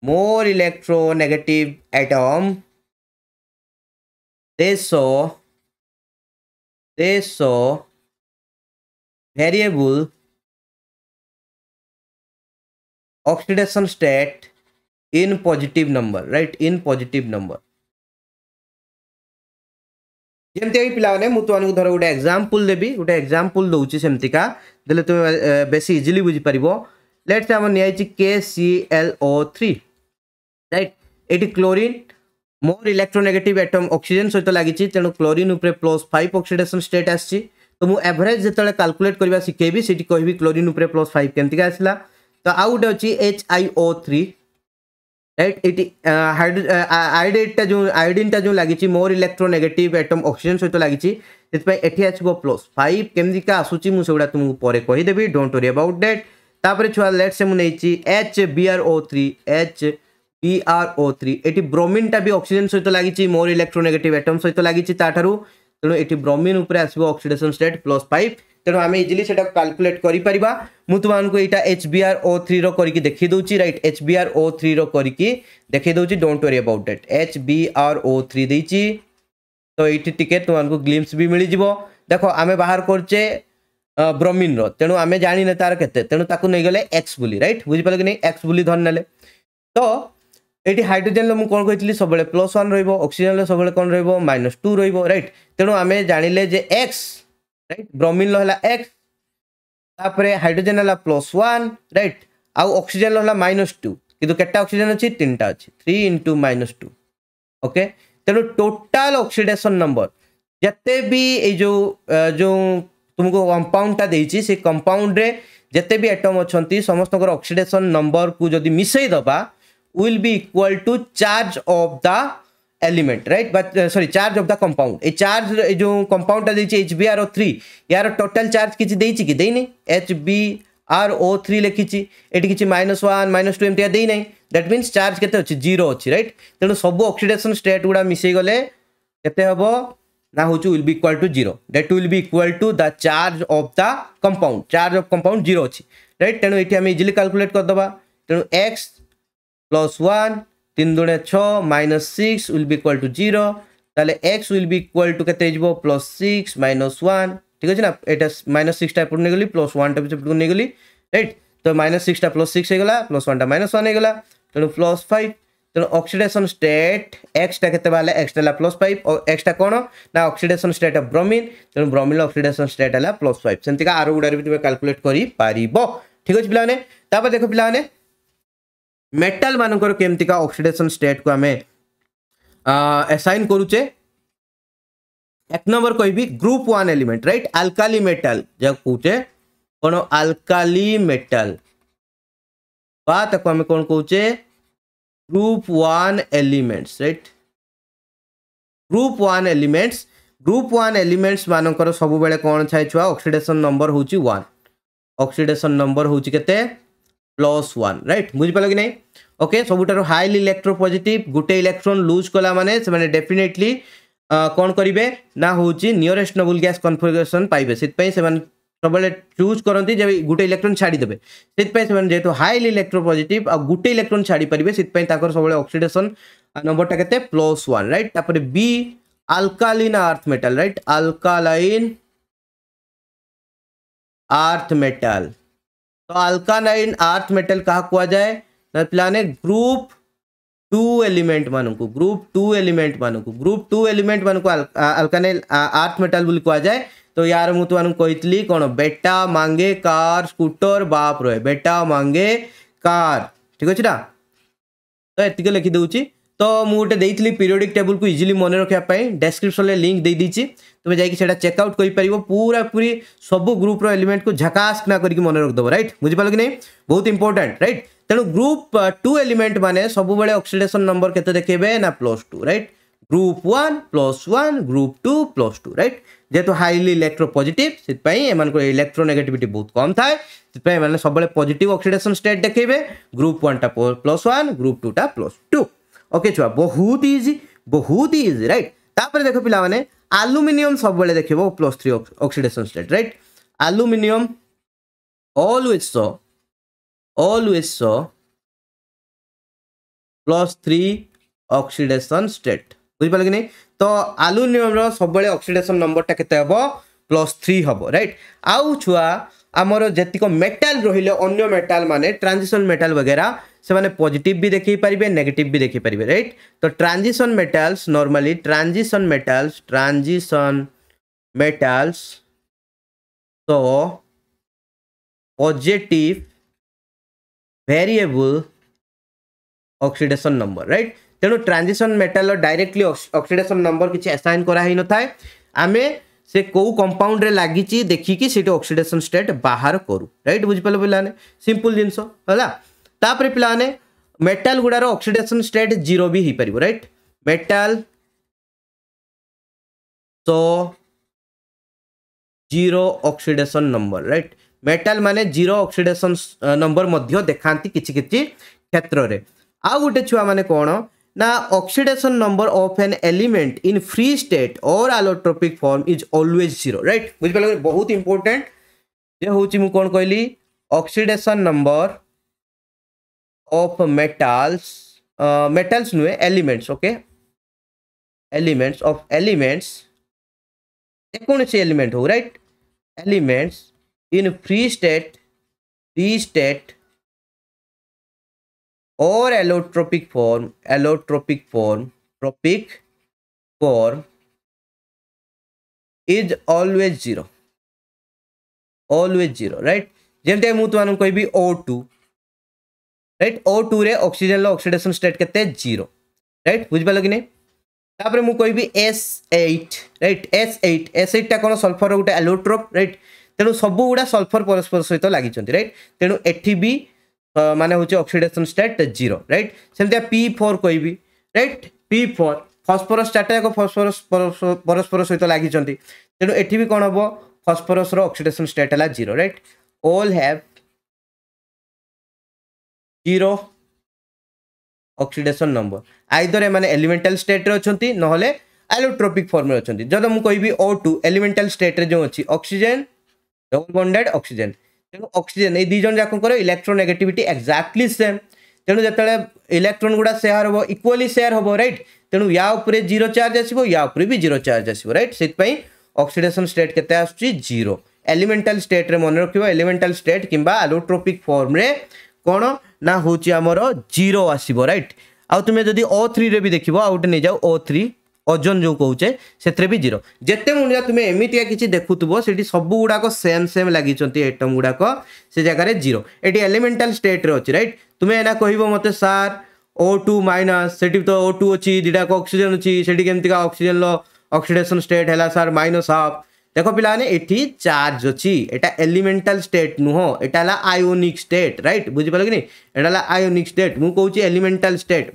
more electro atom they show they saw variable oxidation state in positive number right in positive number ଯେମିତି ଏଇ ପିଲାମାନେ ମୁଁ ତୁମମାନଙ୍କୁ ଧର ଗୋଟେ ଏକ୍ଜାମ୍ପଲ୍ ଦେବି ଗୋଟେ ଏକ୍ଜାମ୍ପଲ୍ ଦେଉଛି ସେମିତିକା ଦେଲେ ତୁମେ ବେଶୀ ଇଜିଲି ବୁଝିପାରିବ ଲେଟ୍ସ ଆମର ନିଆହେଇଛି K C L O three right ଏଠି chlorine more electronegative atom oxygen सहित लगी तेणु chlorine plus five oxidation state आसी तो मुझे एभरेज जिते काल्कुलेट करवा शिखेबी से कह क्लोरीन प्लस फाइव केमती आसला तो आउ गोटे अच्छी H I O three right it आयोडेटा जो आयोडीनटा जो लगी मोर इलेक्ट्रोनेगेटिव एटम अक्सीजेन सहित लगी एटी प्लस फाइव केमतिका आसूसी मुझे तुमको पर कहीदेवी डोंट वरी अबाउट डेट तापर छुआ लेट से मुझे H B R O three H P R O three ଏଠି ବ୍ରୋମିନ୍ଟା ବି ଅକ୍ସିଜେନ୍ ସହିତ ଲାଗିଛି ମୋର ଇଲେକ୍ଟ୍ରୋନେଗେଟିଭ୍ ଆଟମ୍ ସହିତ ଲାଗିଛି ତାଠାରୁ ତେଣୁ ଏଠି ବ୍ରୋମିନ୍ ଉପରେ ଆସିବ ଅକ୍ସିଡେସନ୍ ଷ୍ଟେଟ୍ ପ୍ଲସ୍ ଫାଇଭ୍ ତେଣୁ ଆମେ ଇଜିଲି ସେଟାକୁ କାଲକୁଲେଟ୍ କରିପାରିବା ମୁଁ ତୁମମାନଙ୍କୁ ଏଇଟା ଏଚ୍ ବି ଆର୍ ଓ ଥ୍ରୀର କରିକି ଦେଖେଇ ଦେଉଛି ରାଇଟ୍ ଏଚ୍ ବି ଆର୍ ଓ ଥ୍ରୀର କରିକି ଦେଖେଇ ଦେଉଛି don't worry about that H B R O three ଦେଇଛି ତ ଏଇଠି ଟିକେ ତୁମମାନଙ୍କୁ ଗ୍ଲିମ୍ସ ବି ମିଳିଯିବ ଦେଖ ଆମେ ବାହାର କରୁଛେ ବ୍ରମିନ୍ର ତେଣୁ ଆମେ ଜାଣିନେ ତାର କେତେ ତେଣୁ ତାକୁ ନେଇଗଲେ ଏକ୍ସ ବୋଲି ରାଇଟ୍ ବୁଝିପାରିଲେ କି ନାହିଁ ଏକ୍ସ ବୋଲି ଧରିନେଲେ ତ ଏଠି ହାଇଡ୍ରୋଜେନ୍ରେ ମୁଁ କ'ଣ କହିଥିଲି ସବୁବେଳେ ପ୍ଲସ୍ ୱାନ୍ ରହିବ ଅକ୍ସିଜେନ୍ରେ ସବୁବେଳେ କ'ଣ ରହିବ ମାଇନସ୍ ଟୁ ରହିବ ରାଇଟ୍ ତେଣୁ ଆମେ ଜାଣିଲେ ଯେ ଏକ୍ସ ରାଇଟ୍ ବ୍ରମିନ୍ର ହେଲା ଏକ୍ସ ତାପରେ ହାଇଡ୍ରୋଜେନ୍ ହେଲା ପ୍ଲସ୍ ୱାନ୍ ରାଇଟ୍ ଆଉ ଅକ୍ସିଜେନ୍ର ହେଲା ମାଇନସ୍ ଟୁ କିନ୍ତୁ କେତେଟା ଅକ୍ସିଜେନ୍ ଅଛି ତିନିଟା ଅଛି three into minus two okay ତେଣୁ ଟୋଟାଲ୍ ଅକ୍ସିଡେସନ୍ ନମ୍ବର ଯେତେ ବି ଏଇ ଯେଉଁ ଯେଉଁ ତୁମକୁ କମ୍ପାଉଣ୍ଡଟା ଦେଇଛି ସେ କମ୍ପାଉଣ୍ଡରେ ଯେତେ ବି ଆଇଟମ୍ ଅଛନ୍ତି ସମସ୍ତଙ୍କର ଅକ୍ସିଡେସନ୍ ନମ୍ବରକୁ ଯଦି ମିଶାଇ ଦେବା will be equal to charge of the element right but sorry charge of the compound ए चार्ज जो कंपाउंड टा देछि एच बी आर ओ 3 यार टोटल चार्ज किछि देछि कि देइने एच बी आर ओ 3 लिखिछि एटी किछि -1 -2 एमटिया देइ नै दैट मींस चार्ज केते अछि 0 अछि राइट तेनु सब ऑक्सीडेशन स्टेट गुडा मिसै गले केते हबो ना होछु will be equal to 0 that will be equal to the charge of the compound charge of compound 0 अछि राइट तेनु एटी हम इजीली कैलकुलेट कर दबा तेनु x plus 1 তিন দুণে ছ minus six will be equal to zero তাহলে X will be equal to কেতে যাব প্লস সিক্স মাইনস ওয়ান ঠিক আছে না এটা মাইনস সিক্সটা এপটু নেইগলি প্লস ওয়ানটা সেপটু নেইগলি রাইট তো মাইনস সিক্সটা প্লস সিক্স হয়েগলা প্লস ওয়ানটা মাইনস ওয়ান হয়েগলা তেমন প্লস ফাইভ তেমন অক্সিডেসন স্টেট এক্সটা কেতে বাহারে এক্সটা হল প্লস ফাইভ এক্সটা কোণ না অক্সিডেসন স্টেট অফ ব্রমিন তেমন ব্রমিন অক্সিডেসন স্টেট হল প্লস ফাইভ সেমিকা আর গুড়ার বি তুমি ক্যালকুলেট করে পারিব ঠিক আছে পিলানে তারপর দেখো পিলানে ମେଟାଲ ମାନଙ୍କର କେମିତିକା ଅକ୍ସିଡେସନ ଷ୍ଟେଟ୍କୁ ଆମେ ଆସାଇନ୍ କରୁଛେ এক নম্বর কইবি group one element right alkali metal যা কৌছে কোন আলকালি মেটাল বা তাকে আমি কোণ কৌছে group one elements right group one elements group one elements মানকর সবুবেলে কোণ ছাই ছুয়া অক্সিডেসন নম্বর হচ্ছে ওয়ান অক্সিডেসন নম্বর হচ্ছে কেতে प्लस वन रईट बुझिपार कि ना ओके सब हाइल इलेक्ट्रो पजिट गोटे इलेक्ट्रोन लुज कला मैंने डेफिनेटली कौन करेंगे ना हूँ नियरेस्ट नबुल गैस कनफिगरेसन पाए से सब चूज करती जब गोटे इलेक्ट्रोन छाड़देवे से जेहतु हाइल इलेक्ट्रो पजिट आ गोटे इलेक्ट्रोन छाड़ी पारे से सब अक्सीडेसन नंबरटा के प्लस वन रईट तापर बी आलकालीन आर्थ मेटाल रईट आलकालाइन आर्थ मेटाल तो अल्कानाइन आर्थ मेटल कहा कुआ जाए ना पिलाने ग्रुप टू एलिमेंट मानू को ग्रुप टू एलिमेंट मानू को ग्रुप टू एलिमेंट को अल्कानाइन आर्थ मेटल बोली कुआ जाए तो यार मुझे तुम तो कही कौन बेटा मांगे कार स्कूटर बाप रोए बेटा मांगे कार ठीक अच्छे ना तो ये लिखिदे तो मुझे गोटे पीरियोडिक टेबल को इजिली मन रखापी डेस्क्रिप्सन लिंक दे तुम्हें जाकि चेकआउट कर पूरा पूरी सब ग्रुप रलिमेंट को झकास्कना कर मन रखदेव रईट बुझिपाल कि नहीं बहुत इंपोर्टाट रईट तेणु ग्रुप टू एलिमेंट मैंने सब अक्सीडेसन नंबर के देखे ना plus two right group one plus one group two plus two right जेहतु हाइली इलेक्ट्रो पजिट से एम इलेक्ट्रोनेगेटिविट बहुत कम था मैंने सब पजिट अक्सीडेसन स्टेट देखे ग्रुप वन टा प्लस वन ग्रुप टू टा प्लस टू ओके छुआ बहुत इजी बहुत इजी रईट तापर देख पाने ଆଲୁମିନିୟମ ସବୁବେଳେ ଦେଖିବ plus three oxidation state right aluminium always ସ ଅଲୱେଜ୍ ସ ପ୍ଲସ୍ ଥ୍ରୀ ଅକ୍ସିଡେସନ୍ ଷ୍ଟେଟ୍ ବୁଝିପାରିଲେ କି ନାହିଁ ତ ଆଲୁମିନିୟମର ସବୁବେଳେ ଅକ୍ସିଡେସନ୍ ନମ୍ବରଟା କେତେ ହେବ ପ୍ଲସ୍ ଥ୍ରୀ ହେବ ରାଇଟ୍ ଆଉ ଛୁଆ ଆମର ଯେତିକ ମେଟାଲ ରହିଲେ ଅନ୍ୟ ମେଟାଲ ମାନେ ଟ୍ରାଞ୍ଜିସନ୍ ମେଟାଲ ବଗେରା से पजिट भी देख पारे नेगेट भी देखिपर रईट तो transition metals normally transition metals transition metals तो positive variable oxidation number right तेणु transition metal directly oxidation number किसी एसाइन कराइन थाए आम से कौ कंपाउंड लगी देखिकी सी अक्सीडेसन स्टेट बाहर करू रईट बुझिपाल पाने सिंपल जिनस है तापर पे मेटाल गुड़ार अक्सीडेसन स्टेट जीरो भी हो पार रईट मेटाल सो zero oxidation number right metal मान जीरो अक्सीडेसन नंबर देखा कि क्षेत्र में आ गए छुआ मैंने कौन ना oxidation number of an element in free state or allotropic form is always zero right बुझे बहुत इंपोर्टेंट ये हूँ मुझे कौन कहली oxidation number of metals metals नु elements okay elements of elements elements कौन से एलिमेंट हो right elements in free state free state or allotropic form allotropic form tropic form is always zero always zero right જેમ मुझे હું ओ टू ରାଇଟ୍ ଓ ଟୁରେ ଅକ୍ସିଜେନର ଅକ୍ସିଡେସନ୍ ଷ୍ଟେଟ୍ କେତେ ଜିରୋ ରାଇଟ୍ ବୁଝିପାରିଲ କି ନାହିଁ ତାପରେ ମୁଁ କହିବି S eight right S eight S ଏଇଟ୍ଟା କ'ଣ ସଲଫରର ଗୋଟେ ଆଲୋଟ୍ରୋପ୍ ରାଇଟ୍ ତେଣୁ ସବୁଗୁଡ଼ା ସଲଫର ପରସ୍ପର ସହିତ ଲାଗିଛନ୍ତି ରାଇଟ୍ ତେଣୁ ଏଠି ବି ମାନେ ହେଉଛି ଅକ୍ସିଡେସନ୍ ଷ୍ଟେଟ୍ ଜିରୋ ରାଇଟ୍ ସେମିତିଆ ପି ଫୋର୍ କହିବି ରାଇଟ୍ ପି ଫୋର୍ ଫସ୍ଫରସ୍ ଚାରିଟା ଯାକ ଫସ୍ଫରସ୍ ପରସ୍ପର ସହିତ ଲାଗିଛନ୍ତି ତେଣୁ ଏଠି ବି କ'ଣ ହେବ ଫସ୍ଫରସ୍ର ଅକ୍ସିଡେସନ୍ ଷ୍ଟେଟ୍ ହେଲା zero right all have zero oxidation number either এমানে এলিমেন্টাল স্টেট্রে অনেক নহলে ଆଇଲୋଟ୍ରୋପିକ୍ ଫର୍ମରେ ଅଛନ୍ତି ଯଦି ମୁଁ କହିବି ଓ ଟୁ ଏଲିମେଣ୍ଟାଲ ଷ୍ଟେଟ୍ରେ ଯେଉଁ ଅଛି ଅକ୍ସିଜେନ୍ ଡବଲ୍ ବଣ୍ଡେଡ୍ ଅକ୍ସିଜେନ୍ ତେଣୁ ଅକ୍ସିଜେନ୍ ଏଇ ଦୁଇ ଜଣ ଯାକଙ୍କର ଇଲେକ୍ଟ୍ରୋନେଗେଟିଭିଟି ଏକ୍ଜାକ୍ଟଲି ସେମ୍ ତେଣୁ ଯେତେବେଳେ ଇଲେକ୍ଟ୍ରୋନ୍ ଗୁଡ଼ା ସେୟାର ହେବ ଇକ୍ୱାଲି ସେୟାର ହେବ ରାଇଟ୍ ତେଣୁ ୟା ଉପରେ ଜିରୋ ଚାର୍ଜ ଆସିବ ୟା ଉପରେ ବି ଜିରୋ ଚାର୍ଜ ଆସିବ ରାଇଟ୍ ସେଥିପାଇଁ ଅକ୍ସିଡେସନ୍ ଷ୍ଟେଟ୍ କେତେ ଆସୁଛି ଜିରୋ ଏଲିମେଣ୍ଟାଲ ଷ୍ଟେଟ୍ରେ ମନେ ରଖିବ ଏଲିମେଣ୍ଟାଲ ଷ୍ଟେଟ୍ କିମ୍ବା ଆଲୋଟ୍ରୋପିକ୍ ଫର୍ମରେ কোণ না হচ্ছে আমার জিরো আসব রাইট আুমে যদি অ থ্রিরে বি দেখব আগে নিয়ে যাও অ থ্রি ওজন যে কৌছে সেতরে বি জিরো যেতে মূল্য তুমি এমিটিয়া কিছু দেখুব সেটি সবু গুড়াক সেম সেম লাগিছেন আইটম গুড়াক সে জায়গায় জিরো এটি এলিমেন্টাল স্টেট্রে অছি রাইট তুমি এনা কহব মতো সার ও টু মাইনাস সেটি তো ও টু অছি দুইটাক অক্সিজেন অছি সেটি কেমিকা অক্সিজেন অক্সিডেসন স্টেট হল সার মাইনস হাফ দেখো পিলামানে এটি চার্জ অছি এটা এলিমেন্টাল স্টেট নুহ এটা হলা আয়োনিক স্টেট রাইট বুঝিপাল কি এটা হলা আয়োনিক স্টেট মু কৌছি এলিমেন্টাল স্টেট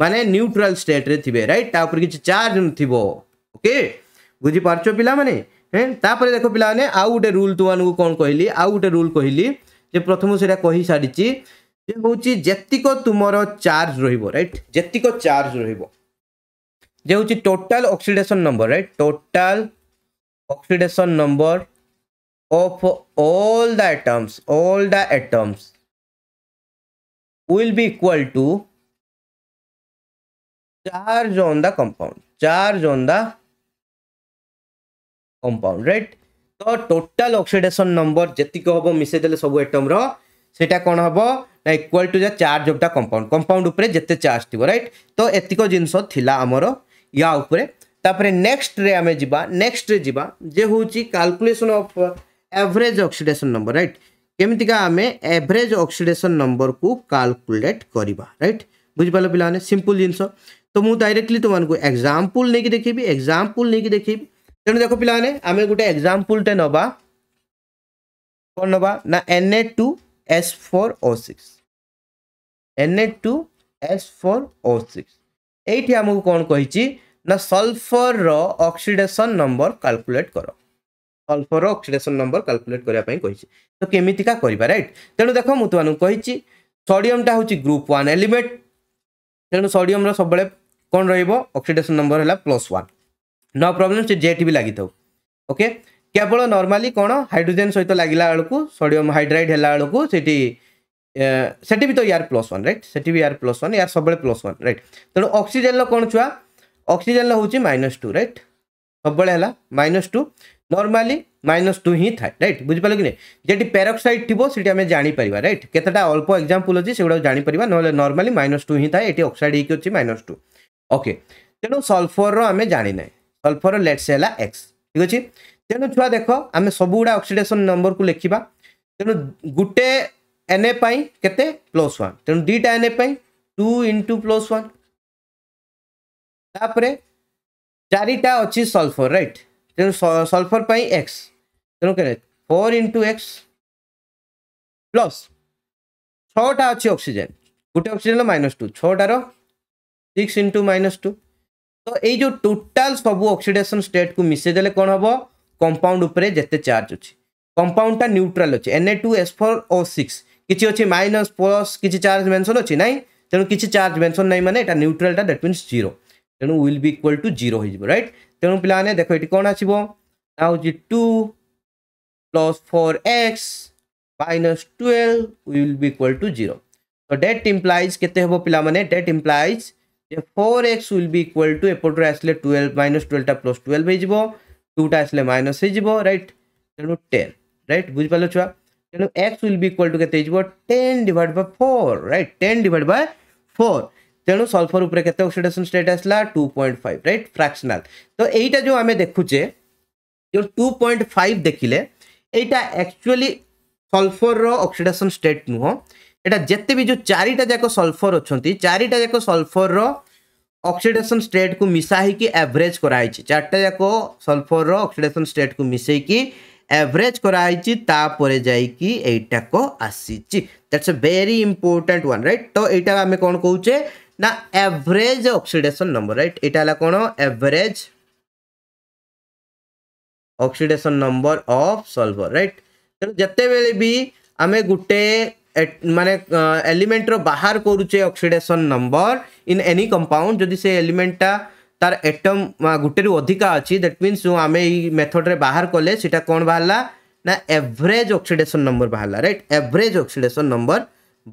মানে নিউট্রাল স্টেট রে থিবে রাইট তা উপরে কিছু চার্জ নথিব ওকে বুঝি পারছো পিলামানে হ্যাঁ তাপরে দেখো পিলামানে আউ গোটে রুল তোমাকে কোন কহিলি আউ গোটে রুল কহিলি যে প্রথম সেটা কহি সারিছি যে হচ্ছে যেতিক তোমার চার্জ রহব রাইট যেতিক চার্জ রহব যে হচ্ছে total oxidation number right total oxidation number of all the atoms all the atoms will be equal to charge on the compound charge on the compound right तो टोटल ऑक्सीडेशन नंबर जतिक हम मिसेदे सब एटम रेटा कौन हम ना equal to the charge of the compound compound उपरे जते चार्ज थी रईट तो एतिक जिनस आमर या उपरे ତାପରେ ନେକ୍ସଟରେ ଆମେ ଯିବା ନେକ୍ସଟରେ ଯିବା ଯେ ହେଉଛି calculation of average oxidation number right କେମିତିକା ଆମେ ଏଭରେଜ୍ ଅକ୍ସିଡେସନ୍ ନମ୍ବରକୁ କାଲକୁଲେଟ୍ କରିବା ରାଇଟ୍ ବୁଝିପାରିଲ ପିଲାମାନେ ସିମ୍ପଲ୍ ଜିନିଷ ତ ମୁଁ ଡାଇରେକ୍ଟଲି ତୁମମାନଙ୍କୁ ଏକ୍ଜାମ୍ପଲ୍ ନେଇକି ଦେଖେଇବି ଏକ୍ଜାମ୍ପଲ୍ ନେଇକି ଦେଖେଇବି ତେଣୁ ଦେଖ ପିଲାମାନେ ଆମେ ଗୋଟେ ଏକ୍ଜାମ୍ପଲ୍ଟେ ନେବା କ'ଣ ନେବା ନା N A two S four O six N A two S four O six ଏଇଠି ଆମକୁ କ'ଣ କହିଛି না ସଲଫରର ଅକ୍ସିଡେସନ୍ ନମ୍ବର କାଲକୁଲେଟ୍ କର ସଲଫରର ଅକ୍ସିଡେସନ୍ ନମ୍ବର କାଲକୁଲେଟ୍ କରିବା ପାଇଁ କହିଛି ତ କେମିତିକା କରିବା ରାଇଟ୍ ତେଣୁ ଦେଖ ମୁଁ ତୁମମାନଙ୍କୁ କହିଛି ସୋଡିୟମଟା ହେଉଛି ଗ୍ରୁପ୍ ୱାନ୍ ଏଲିମେଣ୍ଟ ତେଣୁ ସୋଡିୟମର ସବୁବେଳେ କ'ଣ ରହିବ ଅକ୍ସିଡେସନ୍ ନମ୍ବର ହେଲା ପ୍ଲସ୍ ୱାନ୍ ନୋ ପ୍ରୋବ୍ଲେମ୍ ସେ ଜେଟ୍ ବି ଲାଗିଥାଉ ଓକେ କେବଳ ନର୍ମାଲି କ'ଣ ହାଇଡ୍ରୋଜେନ୍ ସହିତ ଲାଗିଲା ବେଳକୁ ସୋଡିୟମ ହାଇଡ୍ରାଇଡ୍ ହେଲା ବେଳକୁ ସେଠି ସେଠି ବି ତ ୟାର ପ୍ଲସ୍ ୱାନ୍ ରାଇଟ୍ ସେଠି ବି ୟାର ପ୍ଲସ୍ ୱାନ୍ ୟାର ସବୁବେଳେ ପ୍ଲସ୍ ୱାନ୍ ରାଇଟ୍ ତେଣୁ ଅକ୍ସିଜେନ୍ର କ'ଣ ଛୁଆ अक्सीजेन हूँ माइनस टू रईट सब minus two normally minus two हिं थाए रईट बुझिपाल कि जेटी पेरक्साइड थी सीटी आम जापर रईट के अल्प एक्जामपल अच्छे से गुड़ा जापर ना नर्माली माइनस टू ही हिं थाए अक्साइड हो माइनस टू ओके तेणु सल्फर रे जाना सल्फर लेट्स है एक्स ठीक अच्छे तेणु छुआ देख आम सबुगुड़ा अक्सीडेसन नंबर को लिखा तेणु गोटे एन ए प्लस वाणु दुईटा N A two into plus one তাপরে চারিটা ଅଛି ସଲଫର ରାଇଟ୍ ତେଣୁ ସଲଫର ପାଇଁ ଏକ୍ସ ତେଣୁ କେତେ ଫୋର୍ ଇଣ୍ଟୁ ଏକ୍ସ ପ୍ଲସ୍ ଛଅଟା ଅଛି ଅକ୍ସିଜେନ୍ ଗୋଟେ ଅକ୍ସିଜେନ୍ର ମାଇନସ୍ ଟୁ ଛଅଟାର ସିକ୍ସ ଇଣ୍ଟୁ ମାଇନସ୍ ଟୁ ତ ଏଇ ଯେଉଁ ଟୋଟାଲ ସବୁ ଅକ୍ସିଡେସନ୍ ଷ୍ଟେଟ୍କୁ ମିଶାଇ ଦେଲେ କ'ଣ ହେବ କମ୍ପାଉଣ୍ଡ ଉପରେ ଯେତେ ଚାର୍ଜ ଅଛି କମ୍ପାଉଣ୍ଡଟା ନ୍ୟୁଟ୍ରାଲ୍ ଅଛି N A two S four O six କିଛି ଅଛି ମାଇନସ୍ ପ୍ଲସ୍ କିଛି ଚାର୍ଜ ମେନ୍ସନ୍ ଅଛି ନାହିଁ ତେଣୁ କିଛି ଚାର୍ଜ ମେନ୍ସନ୍ ନାହିଁ ମାନେ ଏଇଟା ନ୍ୟୁଟ୍ରାଲ୍ଟା ଦ୍ୟାଟ୍ ମିନ୍ସ ଜିରୋ तेणु will be equal to zero right तेणु पे देख ये कौन आस two plus four X minus twelve will be equal to zero तो डेट इम्प्लाइज के पाने that implies four X will be equal to एपटे आसे ट्वेल्व माइनस ट्वेल्वटा प्लस ट्वेल्व हो टूटा आसे माइनस हो रईट तेणु टेन रईट बुझिपाल छुआ तेणु x will be equal to के ten divided by four right ten divided by four তেণু সলফর উপরে কেতে অক্সিডেসন স্টেট আসলা two point five right fractional তো এইটা যে আমি দেখুছে যে টু পয়েন্ট ফাইভ দেখিলে এইটা একচুয়ালি সলফর অক্সিডেসন স্টেট নুহ এটা যেতে বি যে চারিটা যাক সলফর অনেক চারিটা যাক সলফর অক্সিডেসন স্টেট কু মিশা হইকি এভরেজ করা হয়েছে চারটা যাক সলফর অক্সিডেসন স্টেট কু মিশাইকি एवरेज कराई तापर जाटाक आसी that's a very important one right तो यहाँ आम कौन कौचे ना एवरेज ऑक्सीडेशन नंबर राइट यहाँ कौन average oxidation number of sulphur right तेणु जिते भी आम गोटे माने एलिमेंट रो बाहर करुचे oxidation number in any compound जदि से एलिमेंटा तार एटम गोटे रू अधिका अच्छी दैट मीनस जो आम ये मेथड रे बाहर कले सीटा कौन बाहरला ना एवरेज ऑक्सीडेशन नंबर बाहर राइट एवरेज ऑक्सीडेशन नंबर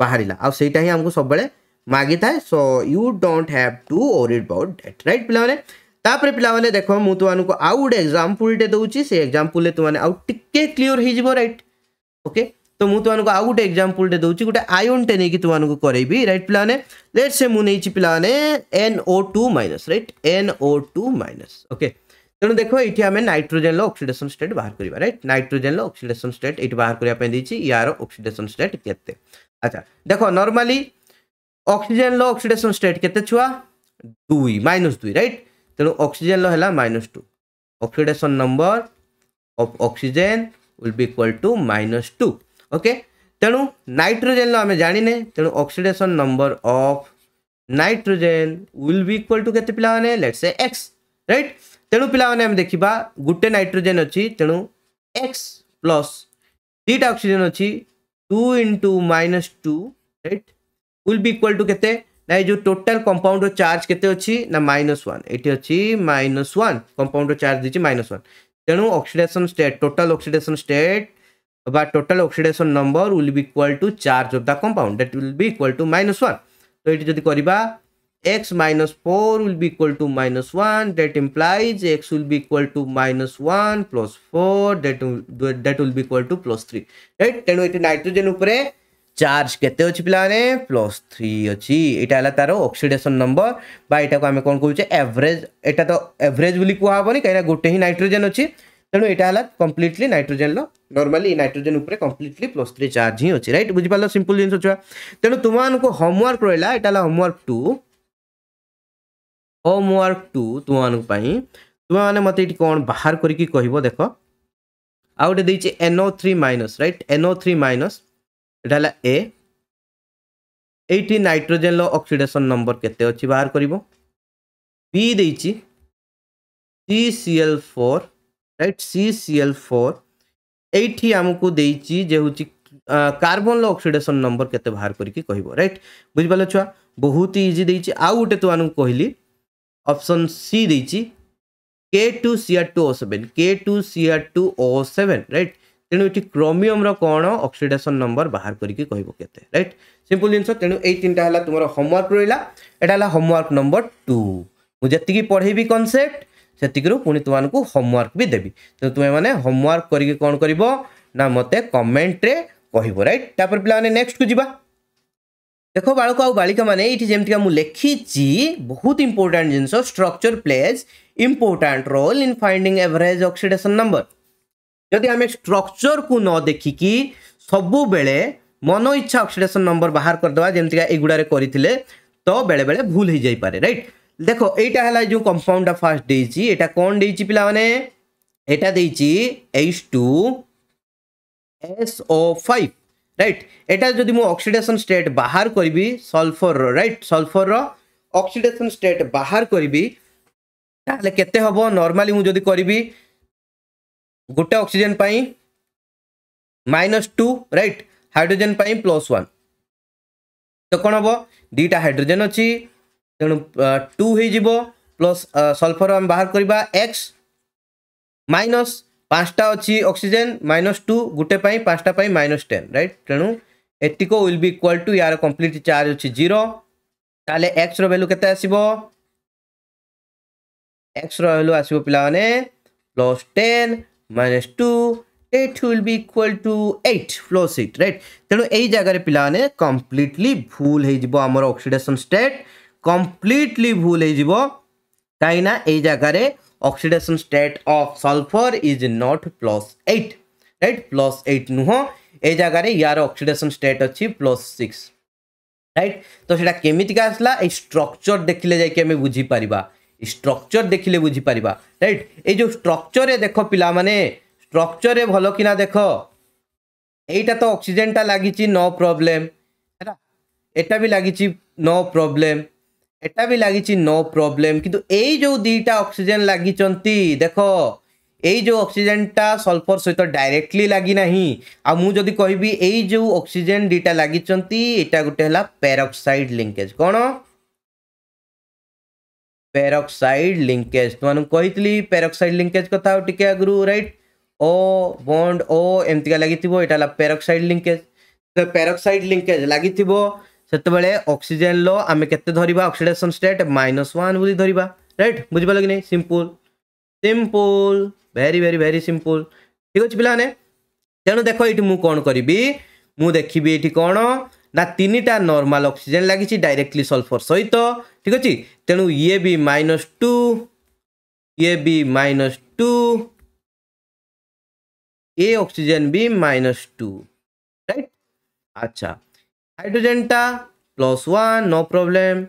बाहर आईटा ही आमको सब मागी था सो यू डोट have to worry about that right पे तापर पे देख मु तुमको आउ गोटे एक्जामपुलटे दूसरी से एक्जामपुल तुमने टिके क्लीअर हो रईट ओके तो मुझे तुमको आउ गोटे एक्जामपुलटे दूसरे गोटे आयोनटे नहीं कि तुमको करेबी रईट पे लेट से मुझे पे N O two minus right N two minus okay तेणु देख ये आम नाइट्रोजेन रक्सीडेसन स्टेट बाहर करवा रईट नाइट्रोजेन रक्सीडेसन स्टेट ये बाहर करने देखिए यार अक्सीडेसन स्टेट के अच्छा देख नर्माली अक्सीजेन लक्सीडेसन स्टेट के छुआ दुई माइनस दुई रईट तेणु अक्सीजेन ला minus two oxidation number of oxygen will be equal to minus two okay तेणु नाइट्रोजेन आम जाने तेणु oxidation number of nitrogen will be equal to के पाने लेट्स ए एक्स रईट तेणु पाने देखा गोटे नाइट्रोजेन अच्छी तेणु एक्स प्लस दीटा अक्सीजेन अच्छी two into minus two right will be equal to के ना जो टोटाल कंपाउंड चार्ज के अछि ना -1 एठी माइनस -1 कंपाउंड रो चार्ज माइनस -1 तेणु oxidation state total oxidation state बा total oxidation number will be equal to charge of the compound that will be equal to minus one तो ये जब करवा X minus four will be equal to minus one that implies X will be equal to minus one plus four that that will be equal to plus three right तेणु ये नाइट्रोजेन उपरे चार्ज के पे प्लस थ्री अच्छी यहाँ है तार अक्सीडेसन नंबर बाईटा को आम कौन कहे एवरेज एटा तो एवरेज भी कह कहीं गोटे ही नाइट्रोजेन अच्छी तेणु यहाँ है कम्प्लीटली नाइट्रोजेन नॉर्मली नाइट्रोजन उपरे कम्प्लीटली प्लस थ्री चार्ज ही अच्छे रईट बुझ पार सिंपल जिन छुआ तेणु तुम मानक होमवर्क रहा यहाँ होमवर्क टू होमवर्क टू तुम मानी तुम मैंने मत कौन बाहर कर देख आ गोटे N O three minus right N O three minus এটা ହେଲା ଏ ଏଇଠି ନାଇଟ୍ରୋଜେନ୍ର ଅକ୍ସିଡେସନ୍ ନମ୍ବର କେତେ ଅଛି ବାହାର କରିବ ବି ଦେଇଛି C C L four right C C L four ଏଇଠି ଆମକୁ ଦେଇଛି ଯେ ହେଉଛି କାର୍ବନର ଅକ୍ସିଡେସନ୍ ନମ୍ବର କେତେ ବାହାର କରିକି କହିବ ରାଇଟ୍ ବୁଝିପାରିଲ ଛୁଆ ବହୁତ ଇଜି ଦେଇଛି ଆଉ ଗୋଟେ ତୁମାନଙ୍କୁ କହିଲି ଅପସନ୍ ସି ଦେଇଛି K two C R two O seven K two C R two O seven right ତେଣୁ ଏଠି କ୍ରୋମିୟମର କ'ଣ ଅକ୍ସିଡେସନ୍ ନମ୍ବର ବାହାର କରିକି କହିବ କେତେ ରାଇଟ୍ ସିମ୍ପଲ୍ ଜିନିଷ ତେଣୁ ଏଇ ତିନିଟା ହେଲା ତୁମର ହୋମୱାର୍କ ରହିଲା ଏଇଟା ହେଲା ହୋମୱାର୍କ ନମ୍ବର ଟୁ ମୁଁ ଯେତିକି ପଢ଼େଇବି କନସେପ୍ଟ ସେତିକିରୁ ପୁଣି ତୁମମାନଙ୍କୁ ହୋମୱାର୍କ ବି ଦେବି ତେଣୁ ତୁମେମାନେ ହୋମୱାର୍କ କରିକି କ'ଣ କରିବ ନା ମୋତେ କମେଣ୍ଟରେ କହିବ ରାଇଟ୍ ତାପରେ ପିଲାମାନେ ନେକ୍ସଟକୁ ଯିବା ଦେଖ ବାଳକ ଆଉ ବାଳିକାମାନେ ଏଇଠି ଯେମିତିକା ମୁଁ ଲେଖିଛି ବହୁତ ଇମ୍ପୋର୍ଟାଣ୍ଟ ଜିନିଷ structure plays important role in finding average oxidation number ଯଦି ଆମେ ଷ୍ଟ୍ରକ୍ଚରକୁ ନ ଦେଖିକି ସବୁବେଳେ ମନ ଇଚ୍ଛା ଅକ୍ସିଡେସନ୍ ନମ୍ବର ବାହାର କରିଦେବା ଯେମିତିକା ଏଗୁଡ଼ାରେ କରିଥିଲେ ତ ବେଳେବେଳେ ଭୁଲ ହେଇଯାଇପାରେ ରାଇଟ୍ ଦେଖ ଏଇଟା ହେଲା ଯେଉଁ କମ୍ପାଉଣ୍ଡଟା ଫାଷ୍ଟ ଦେଇଛି ଏଇଟା କ'ଣ ଦେଇଛି ପିଲାମାନେ ଏଇଟା ଦେଇଛି H two S O five right ଏଇଟା ଯଦି ମୁଁ ଅକ୍ସିଡେସନ୍ ଷ୍ଟେଟ୍ ବାହାର କରିବି ସଲ୍ଫରର ରାଇଟ୍ ସଲ୍ଫରର ଅକ୍ସିଡେସନ୍ ଷ୍ଟେଟ୍ ବାହାର କରିବି ତାହେଲେ କେତେ ହେବ ନର୍ମାଲି ମୁଁ ଯଦି କରିବି ଗୋଟେ ଅକ୍ସିଜେନ୍ ପାଇଁ ମାଇନସ୍ ଟୁ ରାଇଟ୍ ହାଇଡ୍ରୋଜେନ୍ ପାଇଁ ପ୍ଲସ୍ ୱାନ୍ ତ କ'ଣ ହେବ ଦୁଇଟା ହାଇଡ୍ରୋଜେନ୍ ଅଛି ତେଣୁ ଟୁ ହେଇଯିବ ପ୍ଲସ୍ ସଲ୍ଫର୍ ଆମେ ବାହାର କରିବା ଏକ୍ସ ମାଇନସ୍ ପାଞ୍ଚଟା ଅଛି ଅକ୍ସିଜେନ୍ ମାଇନସ୍ ଟୁ ଗୋଟେ ପାଇଁ ପାଞ୍ଚଟା ପାଇଁ ମାଇନସ୍ ଟେନ୍ ରାଇଟ୍ ତେଣୁ ଏତିକ ୱିଲ୍ ବି ଇକ୍ୱାଲ୍ ଟୁ ୟାର କମ୍ପ୍ଲିଟ୍ ଚାର୍ଜ ଅଛି ଜିରୋ ତାହେଲେ ଏକ୍ସର ଭ୍ୟାଲୁ କେତେ ଆସିବ ଏକ୍ସର ଭ୍ୟାଲୁ ଆସିବ ପିଲାମାନେ plus ten minus 2 it will be equal to 8 flow sheet right ତେଣୁ ଏଇ ଜାଗାରେ ପିଲାମାନେ କମ୍ପ୍ଲିଟଲି ଭୁଲ ହେଇଯିବ ଆମର ଅକ୍ସିଡେସନ୍ ଷ୍ଟେଟ୍ କମ୍ପ୍ଲିଟଲି ଭୁଲ ହେଇଯିବ କାହିଁକିନା ଏଇ ଜାଗାରେ oxidation state of sulphur is not plus eight right plus eight ନୁହଁ ଏଇ ଜାଗାରେ ୟାର ଅକ୍ସିଡେସନ୍ ଷ୍ଟେଟ୍ ଅଛି ପ୍ଲସ୍ ସିକ୍ସ ରାଇଟ୍ ତ ସେଇଟା କେମିତିକା ଆସିଲା ଏଇ ଷ୍ଟ୍ରକ୍ଚର୍ ଦେଖିଲେ ଯାଇକି ଆମେ ବୁଝିପାରିବା স্ট্রকচর দেখিলে বুঝিপারিবা রাইট এই যে স্ট্রকচরে দেখ পিলামানে স্ট্রকচরে ভাল কিনা দেখ এইটা তো অক্সিজেনটা লাগিছি নো প্রবলেম হ্যাঁ এটা বি লাগিছি নো প্রবলেম এটা বি লাগিছি নো প্রবলেম কিন্তু এই যে দুইটা অক্সিজেন লাগিছন্তি দেখ এই যে অক্সিজেনটা সলফর সহিত ডাইরেক্টলি লাগি না আর মু যদি কহিবি এই যে অক্সিজেন দুইটা লাগিছন্তি এটা গোটে হলা প্যারক্সাইড লিঙ্কেজ কোণ पेरक्साइड लिंकेज तुम्हें कही पेरक्साइड लिंकेज कथा टी आगु रईट ओ बंड ओ एमती का लगे यहाँ पेरक्साइड लिंकेज पेरक्साइड लिंकेज लगे अक्सीजेन लो आम केरवा अक्सीडेसन स्टेट माइनस वन धरवा रईट बुझिपाल कि नहीं सीम्पुल सीम्पुल भेरी भेरी भेरी सीम्पुल ठीक अच्छे पे तेणु देख ये कौन करी मुझे देखी ये कौन ना तीन टा नर्माल अक्सीजेन लगी डायरेक्टली सल्फर सहित ঠিক ଅଛି ତେଣୁ ଇଏ ବି ମାଇନସ୍ ଟୁ ଇଏ ବି ମାଇନସ୍ ଟୁ ଏ ଅକ୍ସିଜେନ୍ ବି ମାଇନସ୍ ଟୁ ରାଇଟ୍ ଆଚ୍ଛା ହାଇଡ୍ରୋଜେନ୍ଟା ପ୍ଲସ୍ ୱାନ୍ ନୋ ପ୍ରୋବ୍ଲେମ୍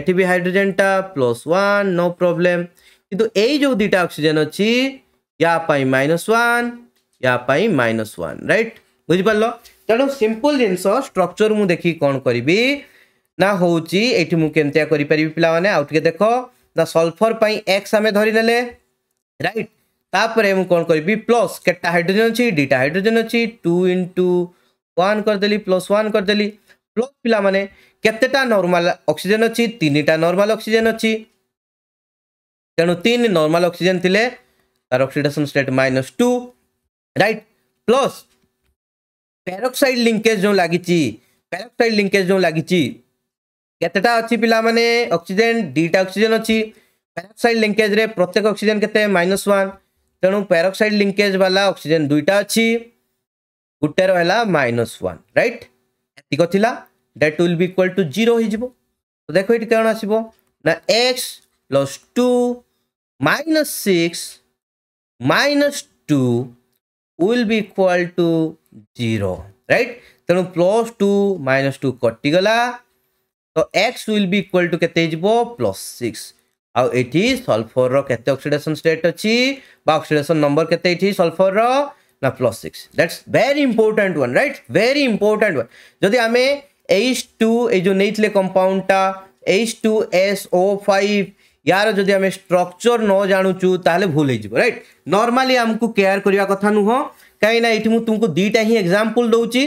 ଏଠି ବି ହାଇଡ୍ରୋଜେନ୍ଟା ପ୍ଲସ୍ ୱାନ୍ ନୋ ପ୍ରୋବ୍ଲେମ୍ କିନ୍ତୁ ଏଇ ଯେଉଁ ଦୁଇଟା ଅକ୍ସିଜେନ୍ ଅଛି ୟା ପାଇଁ ମାଇନସ୍ ୱାନ୍ ୟା ପାଇଁ ମାଇନସ୍ ୱାନ୍ ରାଇଟ୍ ବୁଝିପାରିଲ ତେଣୁ ସିମ୍ପଲ୍ ଜିନିଷ ଷ୍ଟ୍ରକ୍ଚର୍ ମୁଁ ଦେଖିକି କ'ଣ କରିବି ନା ହେଉଛି ଏଇଠି ମୁଁ କେମିତିଆ କରିପାରିବି ପିଲାମାନେ ଆଉ ଟିକେ ଦେଖ ନା ସଲଫର ପାଇଁ ଏକ୍ସ ଆମେ ଧରିନେଲେ ରାଇଟ୍ ତାପରେ ମୁଁ କ'ଣ କରିବି ପ୍ଲସ୍ କେତେଟା ହାଇଡ୍ରୋଜେନ୍ ଅଛି ଦୁଇଟା ହାଇଡ୍ରୋଜେନ୍ ଅଛି ଟୁ ଇଣ୍ଟୁ ୱାନ୍ କରିଦେଲି ପ୍ଲସ୍ ୱାନ୍ କରିଦେଲି ପ୍ଲସ୍ ପିଲାମାନେ କେତେଟା ନର୍ମାଲ ଅକ୍ସିଜେନ୍ ଅଛି ତିନିଟା ନର୍ମାଲ ଅକ୍ସିଜେନ୍ ଅଛି ତେଣୁ ତିନି ନର୍ମାଲ ଅକ୍ସିଜେନ୍ ଥିଲେ ତାର oxidation state minus two right plus peroxide linkage ଯେଉଁ ଲାଗିଛି ପ୍ୟାରୋକ୍ସାଇଡ୍ ଲିଙ୍କେଜ୍ ଯେଉଁ ଲାଗିଛି କେତେଟା ଅଛି ପିଲାମାନେ ଅକ୍ସିଜେନ୍ ଦୁଇଟା ଅକ୍ସିଜେନ୍ ଅଛି ପ୍ୟାରୋକ୍ସାଇଡ୍ ଲିଙ୍କେଜ୍ରେ ପ୍ରତ୍ୟେକ ଅକ୍ସିଜେନ୍ କେତେ ମାଇନସ୍ ୱାନ୍ ତେଣୁ ପ୍ୟାରୋକ୍ସାଇଡ୍ ଲିଙ୍କେଜ୍ ବାଲା ଅକ୍ସିଜେନ୍ ଦୁଇଟା ଅଛି ଗୋଟେ ରହିଲା ମାଇନସ୍ ୱାନ୍ ରାଇଟ୍ ଏତିକ ଥିଲା that will be equal to zero ହେଇଯିବ ତ ଦେଖ ଏଠି କ'ଣ ଆସିବ ନା x plus two minus six minus two will be equal to zero right ତେଣୁ ପ୍ଲସ୍ ଟୁ ମାଇନସ୍ ଟୁ କଟିଗଲା তো x will be equal to କେତେ ହେଇଯିବ ପ୍ଲସ୍ ସିକ୍ସ ଆଉ ଏଠି ସଲ୍ଫରର କେତେ ଅକ୍ସିଡେସନ୍ ଷ୍ଟେଟ୍ ଅଛି ବା ଅକ୍ସିଡେସନ୍ ନମ୍ବର କେତେ ଏଠି ସଲ୍ଫରର ନା plus six that's very important one right very important one ଯଦି ଆମେ এইচ টু এই যে নেইলে কম্পাউন্ডটা H two S O five ইয়ার যদি আমি স্ট্রকচর ন জাণুচু তাহলে ভুল হয়ে যাব রাইট নর্মালি আমি কেয়ার করা কথা নুহ কিনা এইটি তুমি দুইটা হি এক্সাম্পল দৌছি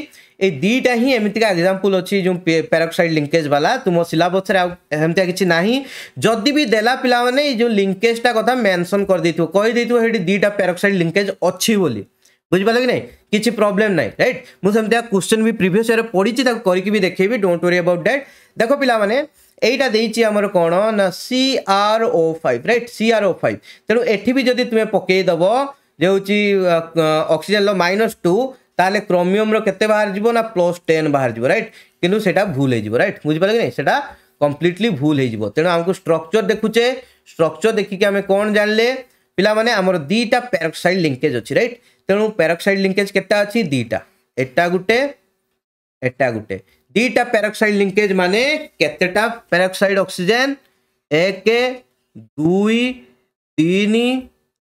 এই দুইটা ହିଁ ଏମିତିକା ଏକ୍ଜାମ୍ପଲ୍ ଅଛି ଯେଉଁ ପ୍ୟାରୋକ୍ସାଇଡ୍ ଲିଙ୍କେଜ୍ ବାଲା ତୁମ ସିଲାବସ୍ରେ ଆଉ ଏମିତିଆ କିଛି ନାହିଁ ଯଦି ବି ଦେଲା ପିଲାମାନେ ଏଇ ଯେଉଁ ଲିଙ୍କେଜ୍ଟା କଥା ମେନସନ୍ କରିଦେଇଥିବ କହିଦେଇଥିବ ସେଠି ଦୁଇଟା ପ୍ୟାରୋକ୍ସାଇଡ୍ ଲିଙ୍କେଜ୍ ଅଛି ବୋଲି ବୁଝିପାରିଲ କି ନାହିଁ କିଛି ପ୍ରୋବ୍ଲେମ୍ ନାହିଁ ରାଇଟ୍ ମୁଁ ସେମିତିଆ କ୍ୱେଶ୍ଚନ୍ ବି ପ୍ରିଭିୟସ୍ ଇୟର୍ରେ ପଡ଼ିଛି ତାକୁ କରିକି ବି ଦେଖେଇବି ଡୋଣ୍ଟ ୱରି ଆବାଉଟ୍ ଡ୍ୟାଟ୍ ଦେଖ ପିଲାମାନେ এইটা দিয়েছি আমার কোণ না C R O five right C R O five তেমন এটি বি যদি তুমি পকাই দেব যে হচ্ছে অক্সিজেন মাইনস টু তাহলে ক্রোমিয়মর কেতে বাহার যাব না প্লস টেন বাহার যাব রাইট কিন্তু সেটা ভুল হয়ে যাব রাইট বুঝিপারে কি না সেটা কমপ্লিটলি ভুল হয়ে যাব তেণু আমাকে স্ট্রকচর দেখুছে স্ট্রকচর দেখিকি আমি কোণ জানলে পিলা মানে আমার দিটা প্যারক্সাইড লিঙ্কেজ অছি রাইট তেণু প্যারক্সাইড লিঙ্কেজ কেটা আছে দিটা এটা গোটে এটা গোটে দিটা প্যারক্সাইড লিঙ্কেজ মানে কেতেটা প্যারক্সাইড অক্সিজেন এক দুই তিন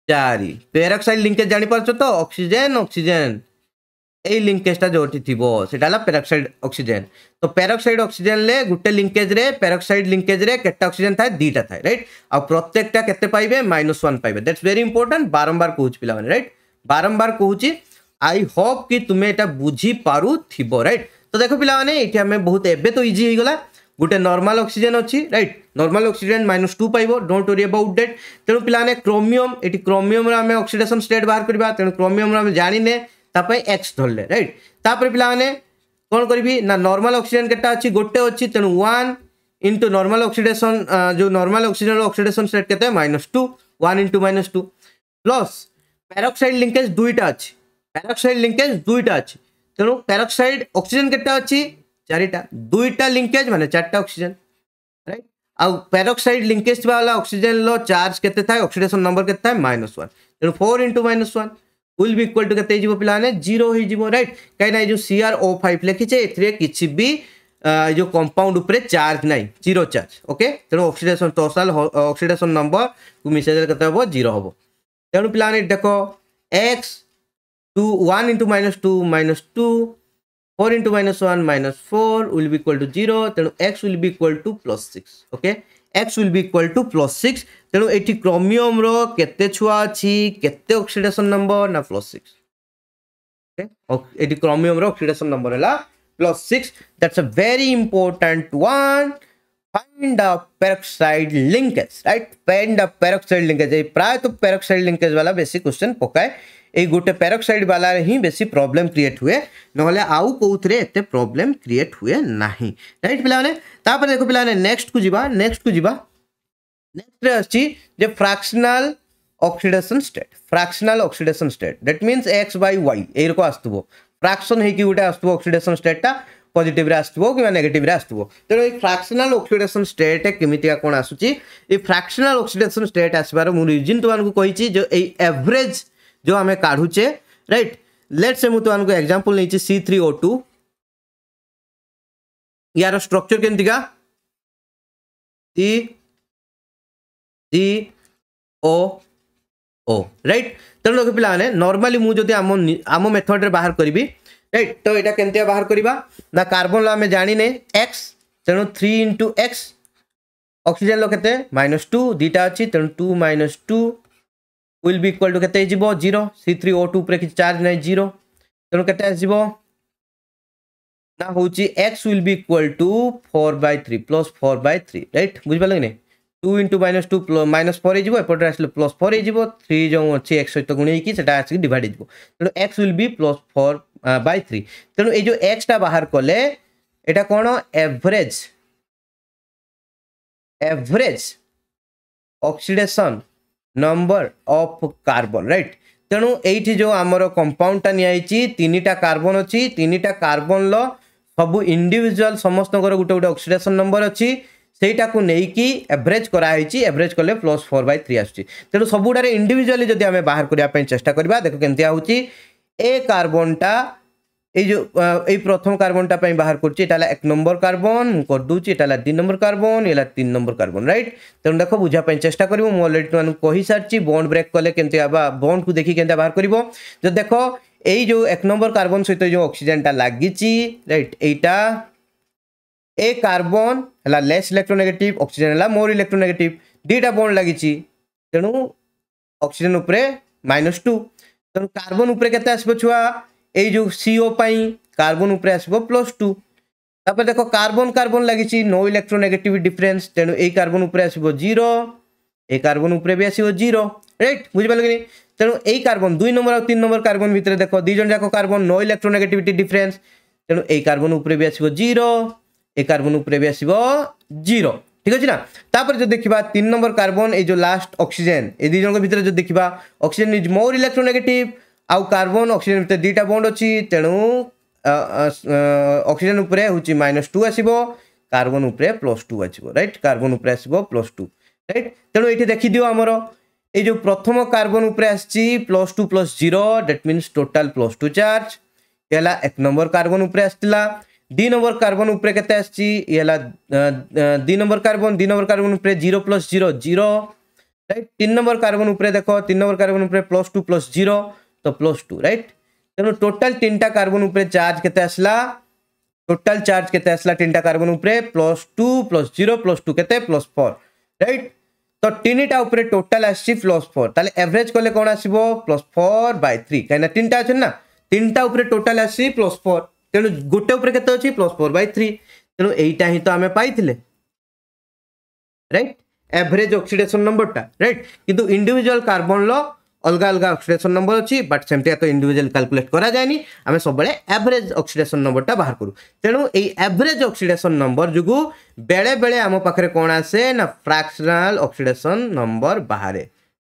চারি প্যারক্সাইড লিঙ্কেজ জাঁপারছ তো অক্সিজেন অক্সিজেন ଏଇ ଲିଙ୍କେଜଟା ଯେଉଁଠି ଥିବ ସେଇଟା ହେଲା ପେରକ୍ସାଇଡ୍ ଅକ୍ସିଜେନ୍ ତ ପେରକ୍ସାଇଡ୍ ଅକ୍ସିଜେନ୍ରେ ଗୋଟେ ଲିଙ୍କେଜ୍ରେ ପେରକ୍ସାଇଡ୍ ଲିଙ୍କେଜ୍ରେ କେତେ ଅକ୍ସିଜେନ୍ ଥାଏ ଦୁଇଟା ଥାଏ ରାଇଟ୍ ଆଉ ପ୍ରତ୍ୟେକଟା କେତେ ପାଇବେ ମାଇନସ୍ ୱାନ୍ ପାଇବେ ଦ୍ୟାଟ୍ସ ଭେରି ଇମ୍ପୋର୍ଟାଣ୍ଟ ବାରମ୍ବାର କହୁଛି ପିଲାମାନେ ରାଇଟ୍ ବାରମ୍ବାର କହୁଛି ଆଇ ହୋପ୍ କି ତୁମେ ଏଇଟା ବୁଝିପାରୁଥିବ ରାଇଟ୍ ତ ଦେଖ ପିଲାମାନେ ଏଇଠି ଆମେ ବହୁତ ଏବେ ତ ଇଜି ହେଇଗଲା ଗୋଟେ ନର୍ମାଲ୍ ଅକ୍ସିଜେନ୍ ଅଛି right normal oxygen minus two ପାଇବ ଡୋଣ୍ଟ ଓରି ଆବାଉଟ୍ ଡେଟ୍ ତେଣୁ ପିଲାମାନେ କ୍ରୋମିୟମ୍ ଏଠି କ୍ରୋମିୟମ୍ର ଆମେ ଅକ୍ସିଡେସନ୍ ଷ୍ଟେଟ୍ ବାହାର କରିବା ତେଣୁ କ୍ରୋମିୟମ୍ର ଆମେ ଜାଣିନେ एक्स धरले रईटे पे कौन करी ना नर्माल अक्सीजेन के गोटे अच्छी तेणु वन इंटु नर्माल अक्सीडेसन जो नर्माल अक्सीजेन अक्सीडेसन से minus two one into minus two plus peroxide linkage दुईटा अच्छे पेरक्साइड लिंकेज दुईटा अच्छे तेणु पेरक्साइड अक्सीजेन के चारिटा दुईटा लिंकेज मैंने चार्टा अक्सीजेन रईट आउ पेरक्साइड लिंकेज थी अक्सीजेन रार्ज के अक्सीडेसन नंबर के minus one four into minus one will be equal to केते हिजिबो पिलाने 0 हिजिबो राइट काई ना जो लिखी लिखिचे एथरे किछि भी जो कंपाउंड ऊपर चार्ज ना जीरो चार्ज ओके तेणु अक्सीडेसन टोटाल अक्सीडेसन नंबर को मिसेज के जीरो हम तेणु पे देख x two one into minus two minus two four into minus one minus four will be equal to zero तेणु x will be equal to plus six okay x will be equal to plus six तेणु ଏଠି କ୍ରୋମିୟମର କେତେ ଛୁଆ ଅଛି କେତେ ଅକ୍ସିଡେସନ ନମ୍ବର ନା ପ୍ଲସ୍ ସିକ୍ସ ଏଠି କ୍ରୋମିୟମର ଅକ୍ସିଡେସନ ନମ୍ବର ହେଲା plus six that's a very important one find the peroxide linkage right find the peroxide linkage प्राय तो peroxide linkage वाला बेसिक क्वेश्चन पकाए ये गोटे पेरक्साइड बाला हिं बे प्रोब्लेम क्रिएट हुए ना आउ कौरे एत प्रोब्लेम क्रिएट हुए ना रईट पे देख पे नेक्स्ट को नेक्स्ट को जी नेक्स्ट अच्छी fractional oxidation state fractional oxidation state that mean x by y ए रख आस फ्राक्सन होगी गोटे आसत अक्सीडेसन स्टेटा पजिटे आसो कि नेगेटिव आसत तेणु ये फ्राक्सनाल अक्सीडेसन स्टेट केमिका कौन आसूस ये फ्राक्सनाल अक्सीडेसन स्टेट आसबार मुझे रिजिन तुमको कही एवरेज जो आम काढ़ुचे रईट लेट से मुझे एक्जाम्पल तो नहीं सी थ्री ओ टू यार स्ट्रक्चर केमतीका ओ ओ राइट तेणु पे नर्माली मुझे आम आम मेथड्रे बाहर करी रईट तो यहाँ के बाहर करवा ना कार्बन आम जाने एक्स तेणु थ्री इंटु एक्स अक्सीजेन रेत माइनस टू दुटा अच्छी तेणु two minus two will be equal to के zero C three O two किसी चार्ज ना जीरो तेणु केते आसो ना हूँ x will be equal to four by three plus four by three right बुझे कि two into minus two minus four होपटे आस प्लस फोर हो थ्री जो अच्छे एक्स सहित गुणईकि आसिक डिवाइड हो तेणु x will be plus four by three तेणु ये एक्सटा बाहर कले यहाँ कौन average average oxidation number of carbon right ତେଣୁ ଏଇଠି ଯେଉଁ ଆମର କମ୍ପାଉଣ୍ଡଟା ନିଆହେଇଛି ତିନିଟା କାର୍ବନ୍ ଅଛି ତିନିଟା କାର୍ବନ୍ର ସବୁ ଇଣ୍ଡିଭିଜୁଆଲ୍ ସମସ୍ତଙ୍କର ଗୋଟେ ଗୋଟେ ଅକ୍ସିଡେସନ୍ ନମ୍ବର ଅଛି ସେଇଟାକୁ ନେଇକି ଏଭରେଜ୍ କରାହେଇଛି ଏଭରେଜ୍ କଲେ ପ୍ଲସ୍ ଫୋର୍ ବାଇ ଥ୍ରୀ ଆସୁଛି ତେଣୁ ସବୁଗୁଡ଼ାରେ ଇଣ୍ଡିଭିଜୁଆଲି ଯଦି ଆମେ ବାହାର କରିବା ପାଇଁ ଚେଷ୍ଟା କରିବା ଦେଖ କେମିତିଆ ହେଉଛି ଏ କାର୍ବନ୍ଟା এই যে এই প্রথম কার্বনটা আমি বাহার করছি এটা হল এক নম্বর কার্বন মু করদেছি এটা হল দুই নম্বর কার্বন এলা তিন নম্বর কার্বন রাইট তেমন দেখো বুঝা চেষ্টা করবি মু অলরেডি তোমাকে কহিসারিছি বন্ড ব্রেক কলে কেমতি হবা বন্ডকু দেখি কেমতি বাহার করব যদি দেখো এই যে এক নম্বর কার্বন সহিত যে অক্সিজেনটা লাগিছি রাইট এইটা এ কার্বন হল লেস ইলেকট্রোনেগেটিভ অক্সিজেন হল মোর ইলেকট্রোনেগেটিভ দুইটা বন্ড লাগিছি তেণু অক্সিজেন উপরে মাইনস টু তেমন কার্বন উপরে কেতে আসবে ছুয়া এই ଯେଉଁ ସିଓ ପାଇଁ କାର୍ବନ୍ ଉପରେ ଆସିବ ପ୍ଲସ୍ ଟୁ ତାପରେ ଦେଖ କାର୍ବନ୍ କାର୍ବନ୍ ଲାଗିଛି ନୋ ଇଲେକ୍ଟ୍ରୋନେଗେଟିଭ୍ ଡିଫରେନ୍ସ ତେଣୁ ଏଇ କାର୍ବନ୍ ଉପରେ ଆସିବ ଜିରୋ এই কার্বন উপরে বি আসব জিরো রাইট বুঝিপাল কি তেমন এই কার্বন দুই নম্বর আর তিন নম্বর কার্বন ভিতরে দেখো দুইজন যাক কার্বন নো ইলেকট্রোনেগেটিভিটি ডিফরেন্স তেমন এই কার্বন উপরে বি আসব জিরো এই কার্বন উপরে বি আসব জিরো ঠিক আছে না তাপরে যদি দেখা তিন নম্বর কার্বন এই যে লাস্ট অক্সিজেন এই দুইজন ভিতরে যদি দেখা অক্সিজেন ইজ মোর ইলেকট্রোনেগেটিভ ଆଉ କାର୍ବନ୍ ଅକ୍ସିଜେନ୍ ଭିତରେ ଦୁଇଟା ବଣ୍ଡ ଅଛି ତେଣୁ ଅକ୍ସିଜେନ୍ ଉପରେ ହେଉଛି ମାଇନସ୍ ଟୁ ଆସିବ କାର୍ବନ୍ ଉପରେ ପ୍ଲସ୍ ଟୁ ଆସିବ ରାଇଟ୍ କାର୍ବନ୍ ଉପରେ ଆସିବ ପ୍ଲସ୍ ଟୁ ରାଇଟ୍ ତେଣୁ ଏଇଠି ଦେଖିଦିଅ ଆମର ଏଇ ଯେଉଁ ପ୍ରଥମ କାର୍ବନ୍ ଉପରେ ଆସିଛି plus two plus zero that means total plus two charge ଇଏ ହେଲା ଏକ ନମ୍ବର କାର୍ବନ୍ ଉପରେ ଆସିଥିଲା ଦୁଇ ନମ୍ବର କାର୍ବନ୍ ଉପରେ କେତେ ଆସିଛି ଇଏ ହେଲା ଦୁଇ ନମ୍ବର କାର୍ବନ୍ ଦୁଇ ନମ୍ବର କାର୍ବନ୍ ଉପରେ zero plus zero zero right ତିନି ନମ୍ବର କାର୍ବନ୍ ଉପରେ ଦେଖ ତିନି ନମ୍ବର କାର୍ବନ୍ ଉପରେ ପ୍ଲସ୍ ଟୁ ପ୍ଲସ୍ ଜିରୋ तो प्लस टू रईट तेना ટોટલ તીનટા કાર્બન ઉપર चार्ज के આસલા टोटल चार्ज के टा carbon plus two plus zero plus two के प्लस फोर रईट तो तीन टाइम टोटाल आस प्लस फोर तेल एवरेज कले कौन आस प्लस फोर बै थ्री कहीं तीन टा अच्छे ना तीन टाइम टोटाल आस प्लस फोर तेणु गोटे अच्छी प्लस फोर बै थ्री तेणु यहीटा ही तो आम पाई रईट एवरेज अक्सीडेसन नंबर टा रईट कि इंडिविजुआल कार्बन र अलग अलग अक्सीडेसन नंबर अच्छी बट सेम तो इंडिजुआल काल्कुलेट कराए आम सब एवरेज अक्सीडेसन नंबरटा बाहर करूँ तेणु एवरेज अक्सीडेसन नंबर जो बेले बेले आम पाखे कौन आसे ना फ्राक्सनाल अक्सीडेसन नंबर बाहर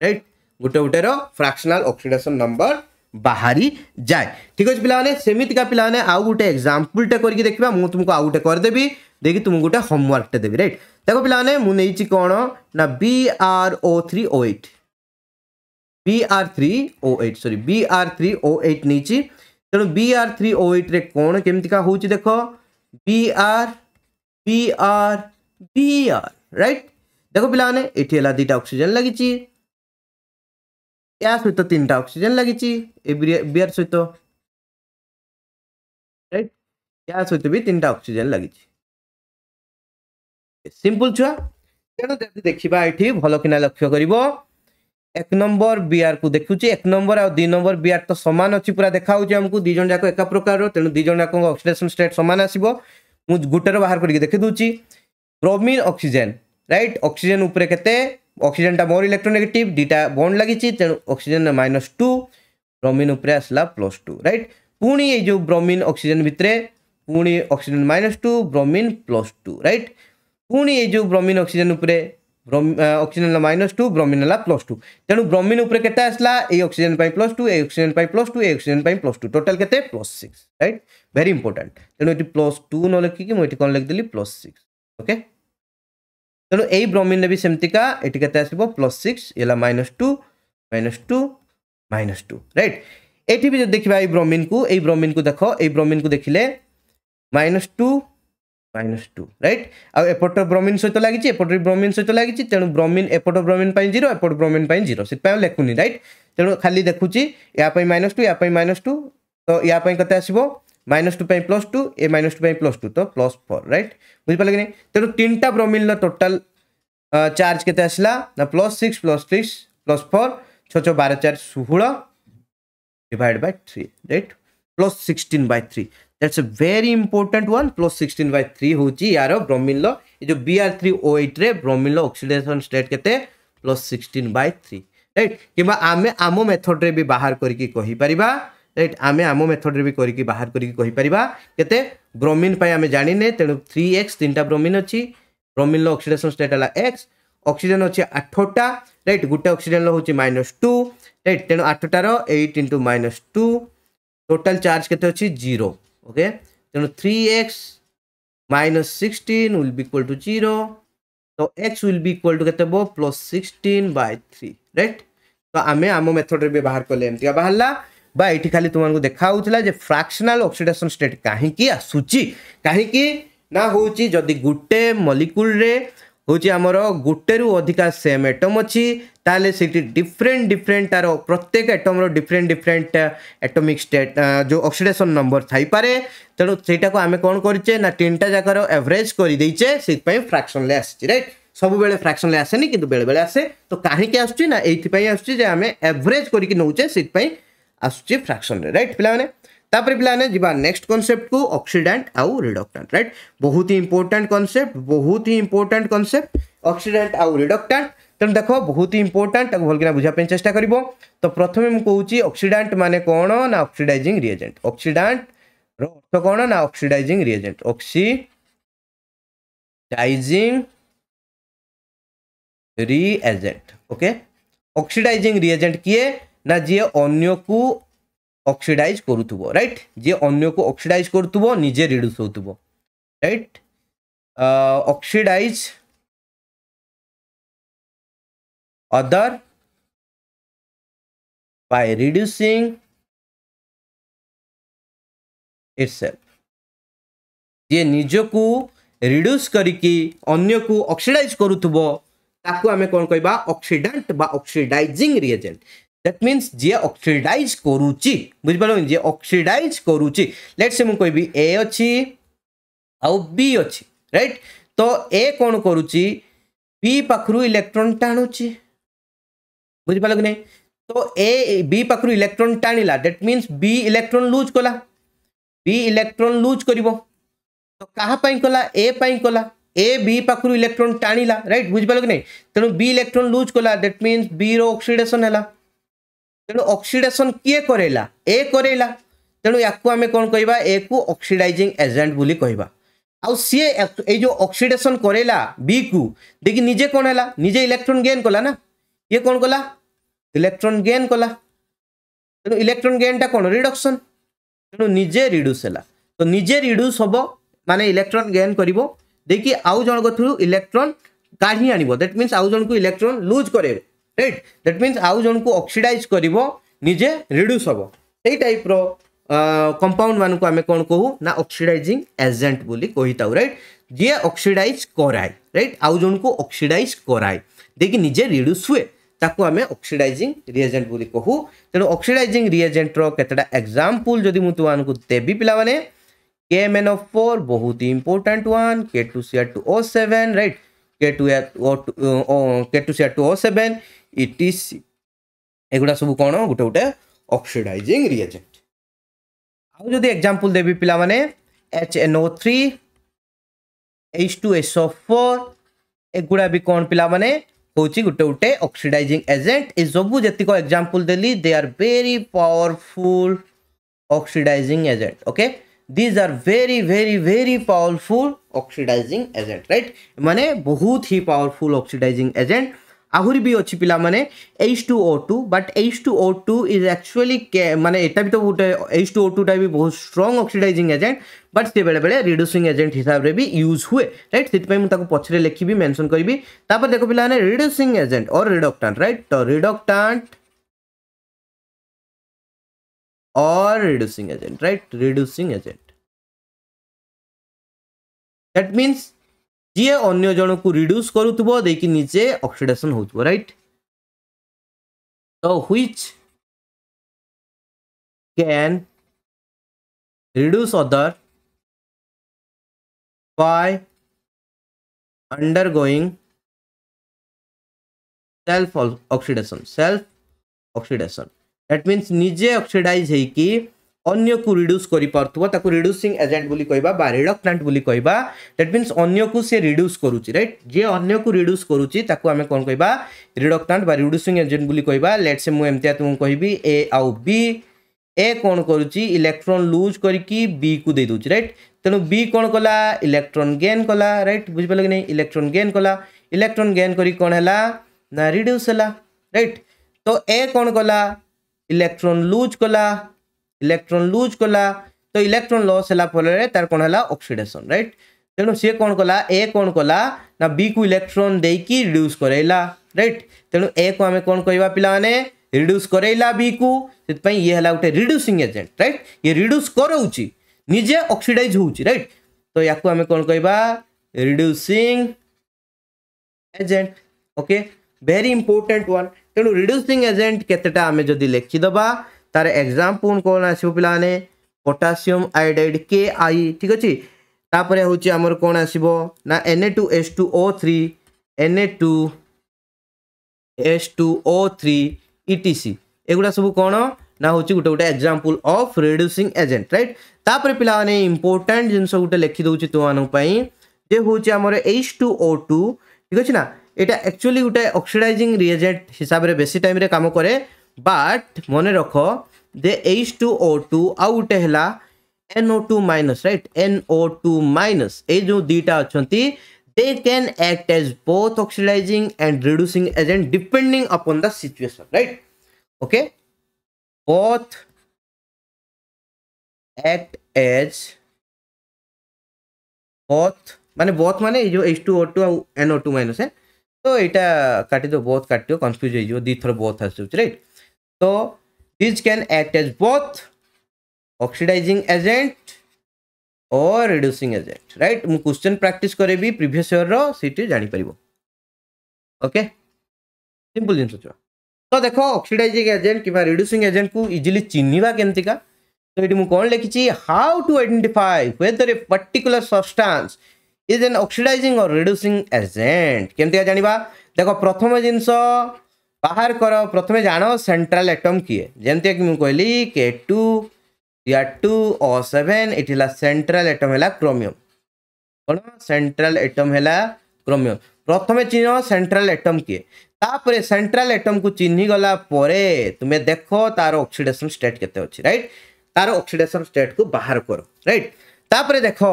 रईट गोटे गोटे फ्राक्शनाल अक्सीडेसन नंबर बाहरी जाए ठीक अच्छे पिला सेमिका पे आउ गोटे एक्जामपलटे करके देखा मुझे तुमको आउ गोटे करदेवी देखिए तुमको गोटे होमवर्कटे देवी रईट देखो पे मुझे कौन ना B R O three O eight B R three O eight sorry B R three O eight नहीं तेणु बी आर थ्री ओ एट्रे कौन केमतीका हो देख B R B R B R right देख पे ये दुईटा अक्सीजेन लगी सहित तीन टा अक्सीजेन लगी बी सहित रईट या सहित भी तीन टा अक्सीजेन लगी सिंपल छुआ तेणु देखा ये भल कि लक्ष्य कर এক নম্বর বিআর কু দেখুছি এক নম্বর আর দুই নম্বর বিআর তো সমান অছি পুরা দেখা হচ্ছে আমাকে দুই জন যাক একা প্রকার তেমন দুই জন যাক অক্সিডেশন স্টেট সমান আসব মু গোটের বাহার করি দেখি দেছি ব্রোমিন অক্সিজেন রাইট অক্সিজেন উপরে কেতে অক্সিজেনটা মোর ইলেকট্রোনেগেটিভ দুইটা বন্ড লাগিছি তেমন অক্সিজেন মাইনস টু ব্রোমিন উপরে আসলা প্লস টু রাইট পুঁ এই যে ব্রোমিন অক্সিজেন ভিতরে পুঁ oxygen minus two bromine plus two right পুঁ এই যে ব্রোমিন অক্সিজেন উপরে ଅକ୍ସିଜେନ୍ ମାଇନସ୍ ଟୁ ବ୍ରୋମିନ୍ ହେଲା ପ୍ଲସ୍ ଟୁ ତେଣୁ ବ୍ରୋମିନ୍ ଉପରେ କେତେ ଆସିଲା ଏଇ ଅକ୍ସିଜେନ୍ ପାଇଁ ପ୍ଲସ୍ ଟୁ ଏଇ ଅକ୍ସିଜେନ୍ ପାଇଁ ପ୍ଲସ୍ ଟୁ ଏଇ ଅକ୍ସିଜେନ୍ ପାଇଁ ପ୍ଲସ୍ ଟୁ ଟୋଟାଲ୍ କେତେ plus six right very important ତେଣୁ ଏଠି ପ୍ଲସ୍ ଟୁ ନ ଲେଖିକି ମୁଁ ଏଠି କ'ଣ ଲେଖିଦେଲି ପ୍ଲସ୍ ସିକ୍ସ ଓକେ ତେଣୁ ଏଇ ବ୍ରୋମିନ୍ରେ ବି ସେମିତିକା ଏଠି କେତେ ଆସିବ ପ୍ଲସ୍ ସିକ୍ସ ହେଲା minus two minus two minus two right ଏଠି ବି ଯଦି ଦେଖିବା ଏଇ ବ୍ରୋମିନ୍କୁ ଏଇ ବ୍ରୋମିନ୍କୁ ଦେଖ ଏଇ ବ୍ରୋମିନ୍କୁ ଦେଖିଲେ minus two minus two right আউ এপট ব্রমিন সহ লাগিছে এপট ব্রমিন সহ লাগিছে তেমন ব্রমিন এপট ব্রমিন পাই জিরো এপট ব্রমিন পাই জিরো সেপাই লেখুনি রাইট তেমন খালি দেখুছি ইয়া মাইনস টু ইয়া মাইনস টু তো ইয়া কত আসব মাইনস টু প্লস টু এ মাইনস টু প্লস টু তো প্লস ফোর রাইট বুঝিপারে কি না তেমন তিনটা ব্রমিনর টোটাল চার্জ কেতে আসলা না plus six plus six plus four ছ ছ বার চার ষোহল divide by three right plus sixteen by three that's a very important one plus 16 by three हूँ यार ब्रोमीन लो ये जो BR3OH रे ब्रोमीन लो ऑक्सीडेशन स्टेट के प्लस 16 by 3 राइट किबा आम आमो मेथड भी बाहर करके कहि परिबा राइट आमे मेथड भी करके बाहर करके कहि परिबा केते ब्रोमीन पाई आमे जानि ने तेनु 3x तीनटा ब्रोमीन अछि ब्रोमीन लो ऑक्सीडेशन स्टेट हला x ऑक्सीजन अछि 8टा राइट गुटे ऑक्सीजन लो होची -2 राइट तेनु 8टा रो 8 -2 टोटल चार्ज के zero okay then 3x minus 16 will be equal to 0 so x will be equal to get above plus 16 by 3 right तो आम आम मेथड रे बाहर कले एमती बाहर बा ये खाली तुमको देखाऊला जे फ्राक्शनाल अक्सीडेसन स्टेट कहीं आसूँ कहीं ना हूँ जदि गोटे मलिकुल ହେଉଛି ଆମର ଗୋଟେରୁ ଅଧିକା ସେମ୍ ଏଟମ୍ ଅଛି ତାହେଲେ ସେଠି ଡିଫରେଣ୍ଟ ଡିଫରେଣ୍ଟ ତା'ର ପ୍ରତ୍ୟେକ ଏଟମ୍ର ଡିଫରେଣ୍ଟ ଡିଫରେଣ୍ଟ ଏଟମିକ୍ ଷ୍ଟେଟ୍ ଯେଉଁ ଅକ୍ସିଡେସନ୍ ନମ୍ବର ଥାଇପାରେ ତେଣୁ ସେଇଟାକୁ ଆମେ କ'ଣ କରିଛେ ନା ତିନିଟା ଯାକର ଏଭରେଜ୍ କରିଦେଇଛେ ସେଥିପାଇଁ ଫ୍ରାକ୍ସନ୍ରେ ଆସିଛି ରାଇଟ୍ ସବୁବେଳେ ଫ୍ରାକ୍ସନ୍ରେ ଆସେନି କିନ୍ତୁ ବେଳେବେଳେ ଆସେ ତ କାହିଁକି ଆସୁଛି ନା ଏଇଥିପାଇଁ ଆସୁଛି ଯେ ଆମେ ଏଭରେଜ୍ କରିକି ନେଉଛେ ସେଥିପାଇଁ ଆସୁଛି ଫ୍ରାକ୍ସନ୍ରେ ରାଇଟ୍ ପିଲାମାନେ तापर पे जा नेक्स्ट कनसेप्ट को अक्सीडेट आउ रिडक्टाट रईट बहुत ही इंपोर्टाट कनसेप्ट बहुत ही इंपोर्टाट कनसेप्ट अक्सीडेट आउ रिडक्टाट तेणु देख बहुत ही इंपोर्टाट भलकिना बुझाप चेस्ट कर तो प्रथम मुझे कौन अक्सीडाट मानने कौन ना अक्सीडाइजिंग रिएजेंट अक्सीडाट रर्थ कौन ना oxidising reagent oxidising reagent okay oxidising reagent किए ना जी अन्य को ଅକ୍ସିଡାଇଜ୍ କରୁଥିବ ରାଇଟ୍ ଯିଏ ଅନ୍ୟକୁ ଅକ୍ସିଡାଇଜ୍ କରୁଥିବ ନିଜେ ରିଡ୍ୟୁସ୍ ହେଉଥିବ right oxidise other by reducing itself ଯିଏ ନିଜକୁ ରିଡ୍ୟୁସ୍ କରିକି ଅନ୍ୟକୁ ଅକ୍ସିଡାଇଜ୍ କରୁଥିବ ତାକୁ ଆମେ କ'ଣ କହିବା ଅକ୍ସିଡାଣ୍ଟ ବା ଅକ୍ସିଡାଇଜିଂ ରିଏଜେଣ୍ଟ दैट মিন্স जी अक्सीडाइज করুচি বুঝিপার যে অক্সিডাইজ করুচি লেট সে মু अच्छी এ অছি আউ বি অছি রাইট তো इलेक्ट्रोन टाणुच করুচি বি পাখরু तो ए बी पाखु इलेक्ट्रोन टाणिला that mean B electron lose कला बी इलेक्ट्रोन लुज कर तो काहापाई कला ए कला ए बी पाखु इलेक्ट्रोन टाणिला रईट बुझिपार कि नहीं तेणु बी इलेक्ट्रोन लुज कला डेट मीन बी रो अक्सीडेसन है ତେଣୁ ଅକ୍ସିଡେସନ୍ କିଏ କରେଇଲା ଏ କରେଇଲା ତେଣୁ ୟାକୁ ଆମେ କ'ଣ କହିବା ଏକୁ ଅକ୍ସିଡାଇଜିଂ ଏଜେଣ୍ଟ ବୋଲି କହିବା ଆଉ ସିଏ ଏଇ ଯେଉଁ ଅକ୍ସିଡେସନ୍ କରେଇଲା ବିକୁ ଦେଖି ନିଜେ କ'ଣ ହେଲା ନିଜେ ଇଲେକ୍ଟ୍ରୋନ୍ ଗେନ୍ କଲା ନା ଇଏ କ'ଣ କଲା ଇଲେକ୍ଟ୍ରୋନ୍ ଗେନ୍ କଲା ତେଣୁ ଇଲେକ୍ଟ୍ରୋନ୍ ଗେନ୍ଟା କ'ଣ ରିଡକ୍ସନ୍ ତେଣୁ ନିଜେ ରିଡ୍ୟୁସ୍ ହେଲା ତ ନିଜେ ରିଡ୍ୟୁସ୍ ହେବ ମାନେ ଇଲେକ୍ଟ୍ରୋନ୍ ଗେନ୍ କରିବ ଦେଇକି ଆଉ ଜଣଙ୍କ ଥିରୁ ଇଲେକ୍ଟ୍ରୋନ୍ କାଢ଼ି ଆଣିବ ଦ୍ୟାଟ୍ ମିନ୍ସ ଆଉ ଜଣଙ୍କୁ ଇଲେକ୍ଟ୍ରୋନ୍ ଲୁଜ୍ କରେଇବ राइट दैट मीन्स आउ जन को अक्सीडाइज करजे रिड्यूस हम ये टाइप र कंपाउंड मानक आम कौन कहू ना अक्सीडाइजिंग एजेंट बोली कही था राइट जी अक्सीडाइज कराए राइट आउ जन को अक्सीडाइज कराए दे कि निजे रिड्यूस हुए ताको आम अक्सीडाइजिंग रिएजेंट बोली कहू तेणु अक्सीडाइजिंग रिएजेंट रतटा एक्जामपल जब तुमको देवी पे के मेन अफ फोर बहुत ही important one K two CR two O seven right K two O K two O seven ETC एगुड़ा सब कौन गोटे गोटे अक्सीडाइजिंग रिएजेंट आज जो एग्जांपल देवी H N O three H two S O four एगुड़ा भी कौन पिला माने हूँ गोटे गोटे अक्सीडाइजिंग एजेंट ए सब जितक example they are very powerful oxidizing agent okay these are very very very powerful oxidizing agent right माने बहुत ही पावरफुल अक्सीडाइजिंग एजेंट आहुरी भी अच्छी पे H two O two but H two O two is actually मानते भी तो गोटे H two O two time भी बहुत स्ट्रंग अक्सीडाइजिंग एजेंट बट से बेले बेले रिड्यूसींग एजेंट हिसाब से भी यूज हुए रईट से मुझे पचरे लिखी मेनसन करी तापर देख पे रिड्यूसींग एजेंट और रिडक्टाट रईट तो रिडक्टाट और reducing agent right reducing agent that means जी अं जन को रिड्यूस करजे अक्सीडेसन हो रईट तो which can reduce other by undergoing self oxidation self oxidation that mean निजे ऑक्सीडाइज़ अक्सीडाइज हो ଅନ୍ୟକୁ ରିଡ୍ୟୁସ୍ କରିପାରୁଥିବ ତାକୁ ରିଡ୍ୟୁସିଂ ଏଜେଣ୍ଟ ବୋଲି କହିବା ବା ରିଡକ୍ଟାଣ୍ଟ ବୋଲି କହିବା ଦ୍ୟାଟ୍ ମିନ୍ସ ଅନ୍ୟକୁ ସେ ରିଡ୍ୟୁସ୍ କରୁଛି ରାଇଟ୍ ଯିଏ ଅନ୍ୟକୁ ରିଡ୍ୟୁସ୍ କରୁଛି ତାକୁ ଆମେ କ'ଣ କହିବା ରିଡକ୍ଟାଣ୍ଟ ବା ରିଡ୍ୟୁସିଂ ଏଜେଣ୍ଟ ବୋଲି କହିବା ଲେଟ୍ ସେ ମୁଁ ଏମିତିଆ ତୁମକୁ କହିବି ଏ ଆଉ ବି ଏ କ'ଣ କରୁଛି ଇଲେକ୍ଟ୍ରନ୍ ଲୁଜ୍ କରିକି ବିକୁ ଦେଇଦେଉଛି ରାଇଟ୍ ତେଣୁ ବି କ'ଣ କଲା ଇଲେକ୍ଟ୍ରନ୍ ଗେନ୍ କଲା ରାଇଟ୍ ବୁଝିପାରିଲ କି ନାହିଁ ଇଲେକ୍ଟ୍ରନ୍ ଗେନ୍ କଲା ଇଲେକ୍ଟ୍ରନ୍ ଗେନ୍ କରି କ'ଣ ହେଲା ନା ରିଡ୍ୟୁସ୍ ହେଲା ରାଇଟ୍ ତ ଏ କ'ଣ କଲା ଇଲେକ୍ଟ୍ରନ୍ ଲୁଜ୍ କଲା इलेक्ट्रोन लुज कला तो इलेक्ट्रोन लस है फल तार कौन है अक्सीडेसन रईट तेणु सी कौन कला ए कौन कला ना बी को इलेक्ट्रोन दे कि रिड्यूस करईला रईट तेणु ए को आम कौन कह पाने रिड्यूस करईला बी को से ये है गोटे रिड्यूसींग एजेंट रईट ये रिड्यूस करोचे निजे अक्सीडाइज हो तो या आम कौन कह reducing agent okay very important one तेणु रिड्यूसींग एजेंट केतेटा आम তার ଏକ୍ଜାମ୍ପଲ୍ କ'ଣ ଆସିବ ପିଲାମାନେ ପଟାସିୟମ୍ ଆୟୋଡାଇଡ୍ କେ ଆଇ ଠିକ୍ ଅଛି ତାପରେ ହେଉଛି ଆମର କ'ଣ ଆସିବ ନା N A two S two O three N A two S two O three E T C ଏଗୁଡ଼ା ସବୁ କ'ଣ ନା ହେଉଛି ଗୋଟେ ଗୋଟେ example of reducing agent right ତାପରେ ପିଲାମାନେ ଇମ୍ପୋର୍ଟାଣ୍ଟ ଜିନିଷ ଗୋଟେ ଲେଖିଦେଉଛି ତୁମମାନଙ୍କ ପାଇଁ ଯେ ହେଉଛି ଆମର ଏଚ୍ ଟୁ ଓ ଟୁ ଠିକ୍ ଅଛି ନା এটা ଆକ୍ଚୁଆଲି ଗୋଟେ ଅକ୍ସିଡାଇଜିଂ ରିଏଜେଣ୍ଟ ହିସାବରେ ବେଶୀ ଟାଇମ୍ରେ କାମ କରେ but mone rakho the H2O2 out hela NO2 minus right NO2 minus ए जो दीटा अछंती they can act as both oxidizing and reducing agent depending upon the situation right okay both act as both মানে both মানে এই যে H2O2 আর NO2 মাইনাস হ্যাঁ তো এটা কাটি দাও both কাটিও কনফিউজ হয়ে যাবে দুই থর both আসছে right so these can act as both oxidizing agent or reducing agent right mu question practice karebi previous year ro city jani paribo okay simple jinsu chua तो देख ऑक्सीडाइजिंग एजेंट कि रिड्यूसिंग एजेंट को इजिली चिन्हवा केमती का तो ये मुझे कौन लिखी how to identify whether a particular substance is an oxidizing और रिड्यूसिंग एजेंट केमती जानवा देख प्रथम जिनस बाहर कर प्रथम जान सेट्राल एटम किए जमती कहली के टू या टू ओ सेवेन ये सेट्राल एटम है क्रोमियम कौन सेट्राल एटम है क्रोमियम प्रथम चिन्ह सेट्राल एटम किए तापर सेट्राल एटम को चिन्ह गला तुम्हें देख तार अक्सीडेसन स्टेट के रईट तार अक्सीडेसन स्टेट को बाहर कर रईट तापर देख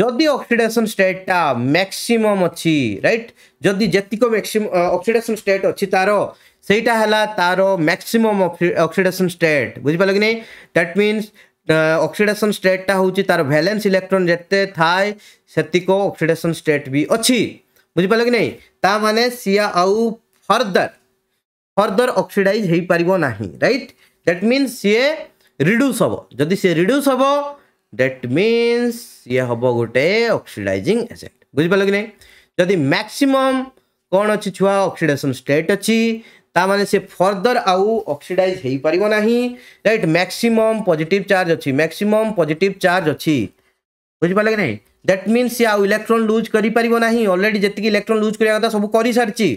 जदि अक्सीडेसन स्टेटा मैक्सीम अच्छी रईट जदि जो मैक्सीम अक्सीडेसन स्टेट अच्छी तार से तार मैक्सीम अक्सीडेसन स्टेट बुझिपाल कि नहीं दैट मीन अक्सीडेसन स्टेटा हूँ तार भैलेन्स इलेक्ट्रोन जिते थाए से अक्सीडेसन स्टेट भी अच्छी बुझिपाल कि नहीं सीआ आउ फर्दर फर्दर अक्सीडाइज हो पार ना रईट दैट मीन सीए रिड्यूस हम जदि सी रिड्यूस हम दैट means ये हम गोटे अक्सीडाइजिंग एजेंट बुझिपार कि नहीं जदि कौन अच्छी छुआ अक्सीडेसन स्टेट अच्छी ताने से फर्दर आउ अक्सीडाइज हो पारना ना रईट मैक्सीमम पजिट चार्ज अच्छी मैक्सीमम पजिट चार्ज अच्छी बुझिपार कि नहीं दैट मीन सी आउ इलेक्ट्रोन लूज कर अलरेडी जैसे इलेक्ट्रोन लूज कराया कथा सब कर सारी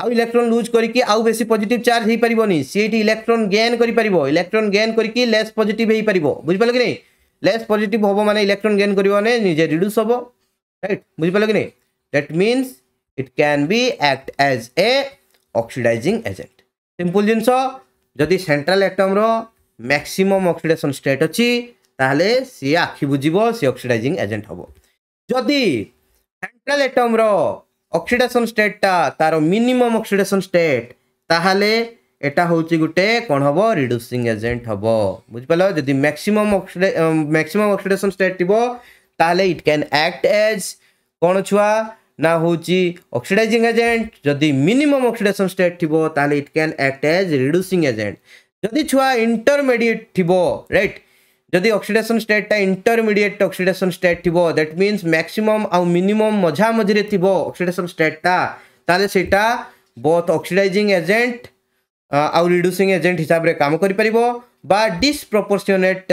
आउ इलेक्ट्रोन लूज करके आउ बे पजिट चार्ज हो नहीं सी इलेक्ट्रोन गेन कर इलेक्ट्रोन गेन करके लेस पजिट हो पार बुझिपार कि नहीं ଲେସ୍ ପଜିଟିଭ୍ ହେବ ମାନେ ଇଲେକ୍ଟ୍ରନ୍ ଗେନ୍ କରିବ ମାନେ ନିଜେ ରିଡ୍ୟୁସ୍ ହେବ ରାଇଟ୍ ବୁଝିପାରିଲ କି ନାହିଁ that means it can be act as a oxidizing agent simple ଜିନିଷ ଯଦି ସେଣ୍ଟ୍ରାଲ୍ ଆଟମ୍ର ମ୍ୟାକ୍ସିମମ୍ ଅକ୍ସିଡେସନ୍ ଷ୍ଟେଟ୍ ଅଛି ତାହେଲେ ସିଏ ଆଖି ବୁଝିବ ସିଏ ଅକ୍ସିଡାଇଜିଂ ଏଜେଣ୍ଟ ହେବ ଯଦି ସେଣ୍ଟ୍ରାଲ୍ ଆଟମ୍ର ଅକ୍ସିଡେସନ୍ ଷ୍ଟେଟ୍ଟା ତା'ର ମିନିମମ୍ ଅକ୍ସିଡେସନ୍ ଷ୍ଟେଟ୍ ତାହେଲେ এটা হচ্ছে গোটে কোণ হব রিডুসিং এজেন্ট হব বুঝিপার যদি ম্যাক্সিমম ম্যাক্সিমম অক্সিডেসন স্টেট থিব তাহলে ইট ক্যান অ্যাক্ট এজ কোণ ছুয়া না হচ্ছে অক্সিডাইজিং এজেন্ট যদি মিনিমম অক্সিডেসন স্টেট থিব তাহলে it can act as reducing agent যদি ছুয়া ইন্টরমিডিয়েট থিব রাইট যদি অক্সিডেসন স্টেটটা ইন্টরমিডিয়েট অক্সিডেসন স্টেট থিব দ্যাট মিন্স ম্যাক্সিমম আউ মিনিমম মঝামঝিরে থিব অক্সিডেসন স্টেটটা তাহলে সেটা বোথ অক্সিডাইজিং এজেন্ট आउ रिड्यूसींग एजेंट हिसाब से कम करपोर्सनेट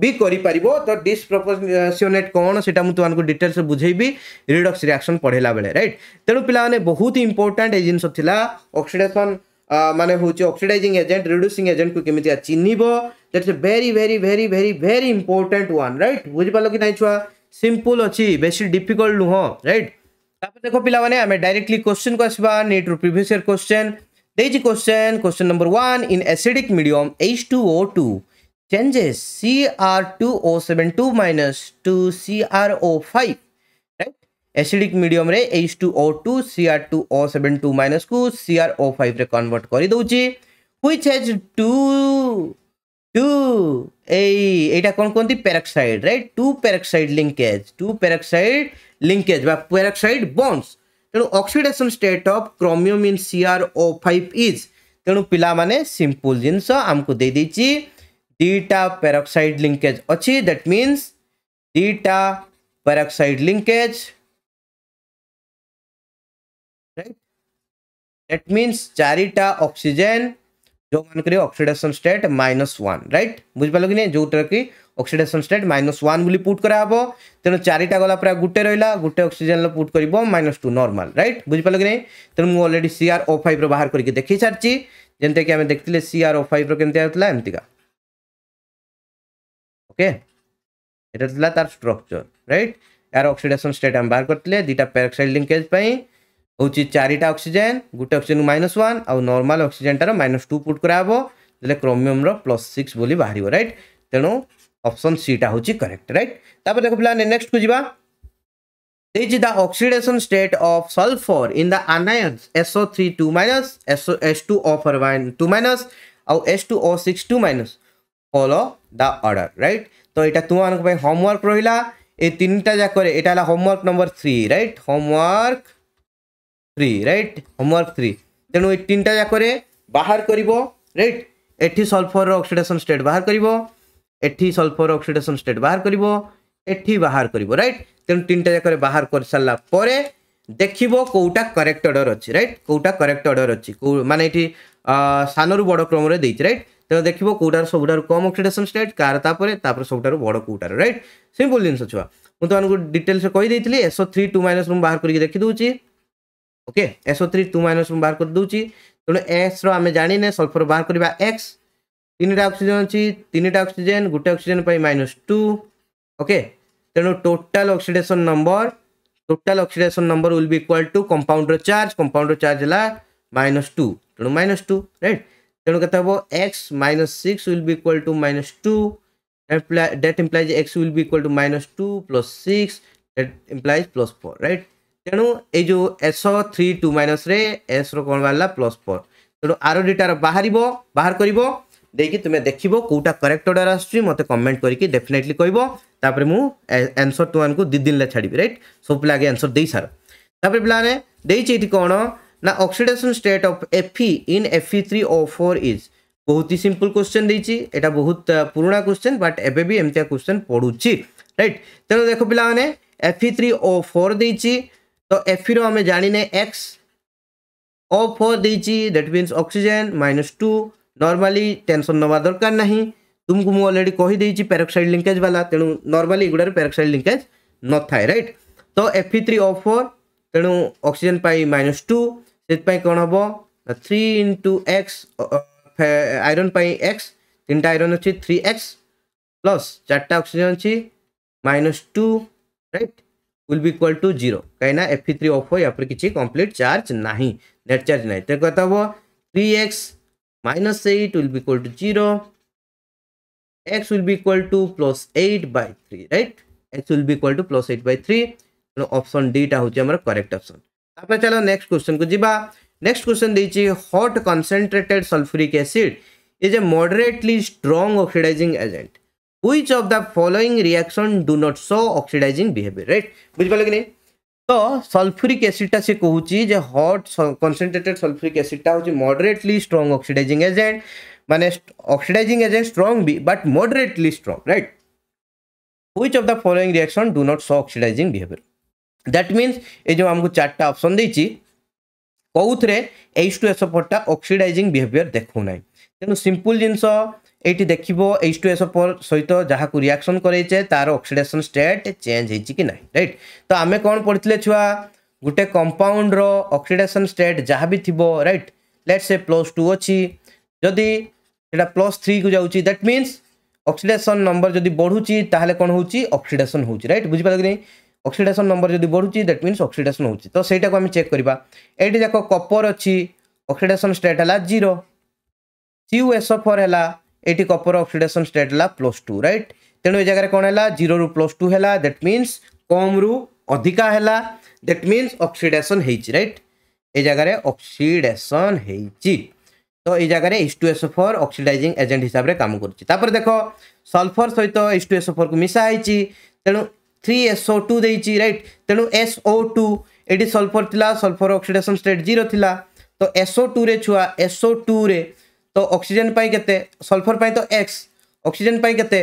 भी कर तो डिस्प्रपोर्सनेट कौन से तुमको डिटेल्स बुझेबी रिडक्स रिएक्शन पढ़ेला बेले रईट तेणु पे बहुत इंपोर्टां ये जिनस अक्सीडेसन मानने अक्सीडाइजिंग एजेंट रिड्यूसींग एजेंट को किमी चिन्ह that's very very very very very important one right बुझिपाल कि ना छुआ सिंपल अच्छी बेस डिफिकल्ट नुह रईट देख पे आम डायरेक्टली क्वेश्चन को आसवा नीट रू प्रिस्र question There is a question, question number one. In acidic medium H2O2 changes CR2O72 minus to CRO5. Right? Acidic medium रे H2O2 CR2O72 minus को CRO5 रे convert करी दोची. Which has two two a এটা কোন কোন peroxide right two peroxide linkage two peroxide linkage বা পেরক্সাইড বন্ডস तेणु oxidation state of chromium in O five is तेणु पाने सिंपल जिनस आमको दे दीटा पेरक्साइड लिंकेज अच्छी दैट मीनस दीटा पेरक्साइड लिंकेज दैट मीनस चारिटा अक्सीजे जो मान करियो oxidation state minus one right बुझिपार कि नहीं जोटा की ऑक्सीडेशन स्टेट माइनस वन बोली पुट कराब तेणु चारिटा गला पूरा गोटे रहा गोटे अक्सीजेन पुट कर माइनस टू नर्माल रईट बुझिपार कि नहीं तेणु मुझे already C R O five बाहर करके देखी सारी जेनता कि आम देखते सी आर ओ फाइव रमती आला एमतीका ओके यहाँ तार स्ट्रक्चर रईट यार अक्सीडेसन स्टेट आम बाहर करते दुटा पेरक्साइड लिंकेज ହେଉଛି ଚାରିଟା ଅକ୍ସିଜେନ୍ ଗୋଟେ ଅକ୍ସିଜେନ୍ ମାଇନସ୍ ୱାନ୍ ଆଉ ନର୍ମାଲ୍ ଅକ୍ସିଜେନ୍ଟାର ମାଇନସ୍ ଟୁ ପୁଟ୍ କରାହେବ ଦେଲେ କ୍ରୋମିୟମ୍ର ପ୍ଲସ୍ ସିକ୍ସ ବୋଲି ବାହାରିବ ରାଇଟ୍ ତେଣୁ ଅପସନ୍ ସିଟା ହେଉଛି କରେକ୍ଟ ରାଇଟ୍ ତାପରେ ଦେଖ ପିଲା ନେକ୍ସଟକୁ ଯିବା ଦେଇଛି the oxidation state of sulphur in the anions SO three two minus SO S two O four one two minus ଆଉ S two O six two minus follow the order right ତ ଏଇଟା ତୁମମାନଙ୍କ ପାଇଁ ହୋମୱାର୍କ ରହିଲା ଏ ତିନିଟା ଯାକରେ ଏଇଟା ହେଲା homework number three right homework three right homework three তেমন এই তিনটা যাকরে বাহার করব রাইট এটি সলফর অক্সিডেসন স্টেট বাহার করব এটি সলফর অক্সিডেসন স্টেট বাহার করব এটি বাহার করব রাইট তেমন তিনটা যাকরে বাহার করে সারা পরে দেখব কোটা করেক্ট অর্ডর অছি রাইট কোটা করেক্ট অর্ডর অছি মানে এটি সানরু বড় ক্রমরে দিয়েছি রাইট ତେଣୁ ଦେଖିବ କେଉଁଟାର ସବୁଠାରୁ କମ୍ ଅକ୍ସିଡେସନ୍ ଷ୍ଟେଟ୍ କାହାର ତାପରେ ତାପରେ ସବୁଠାରୁ ବଡ଼ କେଉଁଟାର ରାଇଟ୍ ସିମ୍ପଲ୍ ଜିନିଷ ଛୁଆ ମୁଁ ତୁମମାନଙ୍କୁ ଡିଟେଲ୍ସରେ କହିଦେଇଥିଲି ଏସ୍ଓ ଥ୍ରୀ ଟୁ ମାଇନସ୍ ମୁଁ ବାହାର କରିକି ଦେଖିଦେଉଛି okay S O three two minus ମୁଁ ବାହାର କରିଦେଉଛି ତେଣୁ ଏସ୍ର ଆମେ ଜାଣିନେ ସଲ୍ଫର୍ ବାହାର କରିବା ଏକ୍ସ ତିନିଟା ଅକ୍ସିଜେନ୍ ଅଛି ତିନିଟା ଅକ୍ସିଜେନ୍ ଗୋଟେ ଅକ୍ସିଜେନ୍ ପାଇଁ ମାଇନସ୍ ଟୁ ଓକେ ତେଣୁ total oxidation number total oxidation number will be equal to କମ୍ପାଉଣ୍ଡର ଚାର୍ଜ କମ୍ପାଉଣ୍ଡର ଚାର୍ଜ ହେଲା ମାଇନସ୍ ଟୁ ତେଣୁ ମାଇନସ୍ ଟୁ ରାଇଟ୍ ତେଣୁ କେତେ ହେବ x minus six will be equal to minus two that implies x will be equal to minus 2 plus 6 that implies plus 4 right ତେଣୁ ଏଇ ଯେଉଁ ଏସ୍ ଥ୍ରୀ ଟୁ ମାଇନସ୍ରେ ଏସ୍ର କ'ଣ ବାହାରିଲା ପ୍ଲସ୍ ଫୋର୍ ତେଣୁ ଆର ଦୁଇଟାର ବାହାରିବ ବାହାର କରିବ ଦେଇକି ତୁମେ ଦେଖିବ କେଉଁଟା କରେକ୍ଟ ଅର୍ଡ଼ର ଆସୁଛି ମୋତେ କମେଣ୍ଟ କରିକି ଡେଫିନେଟଲି କହିବ ତାପରେ ମୁଁ ଆନ୍ସର ଟୁ ୱାନ୍କୁ ଦୁଇ ଦିନରେ ଛାଡ଼ିବି ରାଇଟ୍ ସବୁ ପିଲା ଆଗେ ଆନ୍ସର ଦେଇସାର ତାପରେ ପିଲାମାନେ ଦେଇଛି ଏଠି କ'ଣ ନା oxidation state of F in F three O four is ବହୁତ ହି ସିମ୍ପଲ୍ କ୍ୱେଶ୍ଚନ୍ ଦେଇଛି ଏଇଟା ବହୁତ ପୁରୁଣା କ୍ୱେଶ୍ଚନ୍ ବଟ୍ ଏବେ ବି ଏମିତିଆ କ୍ୱେଶ୍ଚନ୍ ପଡ଼ୁଛି ରାଇଟ୍ ତେଣୁ ଦେଖ ପିଲାମାନେ ଏଫି ଥ୍ରୀ ଓ ଫୋର୍ ଦେଇଛି तो एफ रो आम जाने X O four that means oxygen minus two normally tension नवा दरकार नहीं तुमको मुझे अलरेडी कही देती पेरक्साइड लिंकेज बाला तेणु नर्माली युगर पेरक्साइड लिंकेज न था रईट तो एफ थ्री ओ फोर तेणु अक्सीजेन माइनस टू से कौन हम three into X iron X तीन टाइम आईरन अच्छी थ्री एक्स प्लस चार्टा अक्सीजेन अच्छी minus two right will be equal to zero कहीं ना एफ थ्री ऑफ हो या फिर किसी कंप्लीट चार्ज नहीं नेट चार्ज नहीं तो कहते हम three X minus eight will be equal to zero X will be equal to plus eight by three right X will be equal to plus eight by three तेनालीप्सन डीटा हूँ करेक्ट अप्सन तप चल नेक्स्ट क्वेश्चन को जी नेक्स्ट क्वेश्चन देखिए hot concentrated sulphuric acid is a moderately strong oxidizing agent which of the following reaction do not show oxidizing behavior right बुझ पाले कि नहीं तो सल्फ्यूरिक एसीडा से कहूची जे हट कंसंट्रेटेड सल्फ्यूरिक एसीडा टा मडरेटली स्ट्रंग अक्सीडाइजिंग एजेंट माने अक्सीडाइजिंग एजेंट स्ट्रंग भी but moderately strong right which of the following reaction do not show oxidizing behaviour that means ए जो अप्सन देती कौथे देइची कौथरे H2SO4 टा ऑक्सीडाइजिंग बिहेवियर देखो नाही तेनु सिंपल जिंसो এইটি দেখব এইচ টু এস ওপর সহিত যাহাকু রিয়াকশন করেছে তার অক্সিডেসন স্টেট চেঞ্জ হয়েছে কি না রাইট তো আমি কোণ পড়িলে ছুয়া গোটে কম্পাউন্ডর অক্সিডেসন স্টেট যাহা বি থাকবে right let say plus two অছি যদি সেটা প্লস থ্রি কু যাচ্ছি দ্যাট মিন্স অক্সিডেসন নম্বর যদি বড়ুচি তাহলে কোণ হচ্ছে অক্সিডেসন হচ্ছে রাইট বুঝিপার কি অক্সিডেসন নম্বর যদি বড়ুচি দ্যাট মিন্স অক্সিডেসন হচ্ছে তো সেইটাকে আমি চেক করা এইটি যাক কপর অছি অক্সিডেসন স্টেট হল জিরো সিউ এসএফর হলা ये कपर अक्सीडेसन स्टेट है प्लस टू रईट तेणु ये जगह कौन है जीरो रु प्लस टू है दैट मीनस कम रु अधिका है दैट मीनस अक्सीडेसन रईट ए जगार अक्सीडेसन तो ये जगह H two S four oxidizing agent हिसाब से कम कर देख सल्फर सहित इस टू एस फोर को मिसाही तेणु थ्री एसओ टू दे रईट तेणु एसओ टू ये सल्फर थी सल्फर अक्सीडेसन स्टेट जीरो तो एसओ टू रे छुआ एसओ टू रे ତ ଅକ୍ସିଜେନ୍ ପାଇଁ କେତେ ସଲ୍ଫର୍ ପାଇଁ ତ ଏକ୍ସ ଅକ୍ସିଜେନ୍ ପାଇଁ କେତେ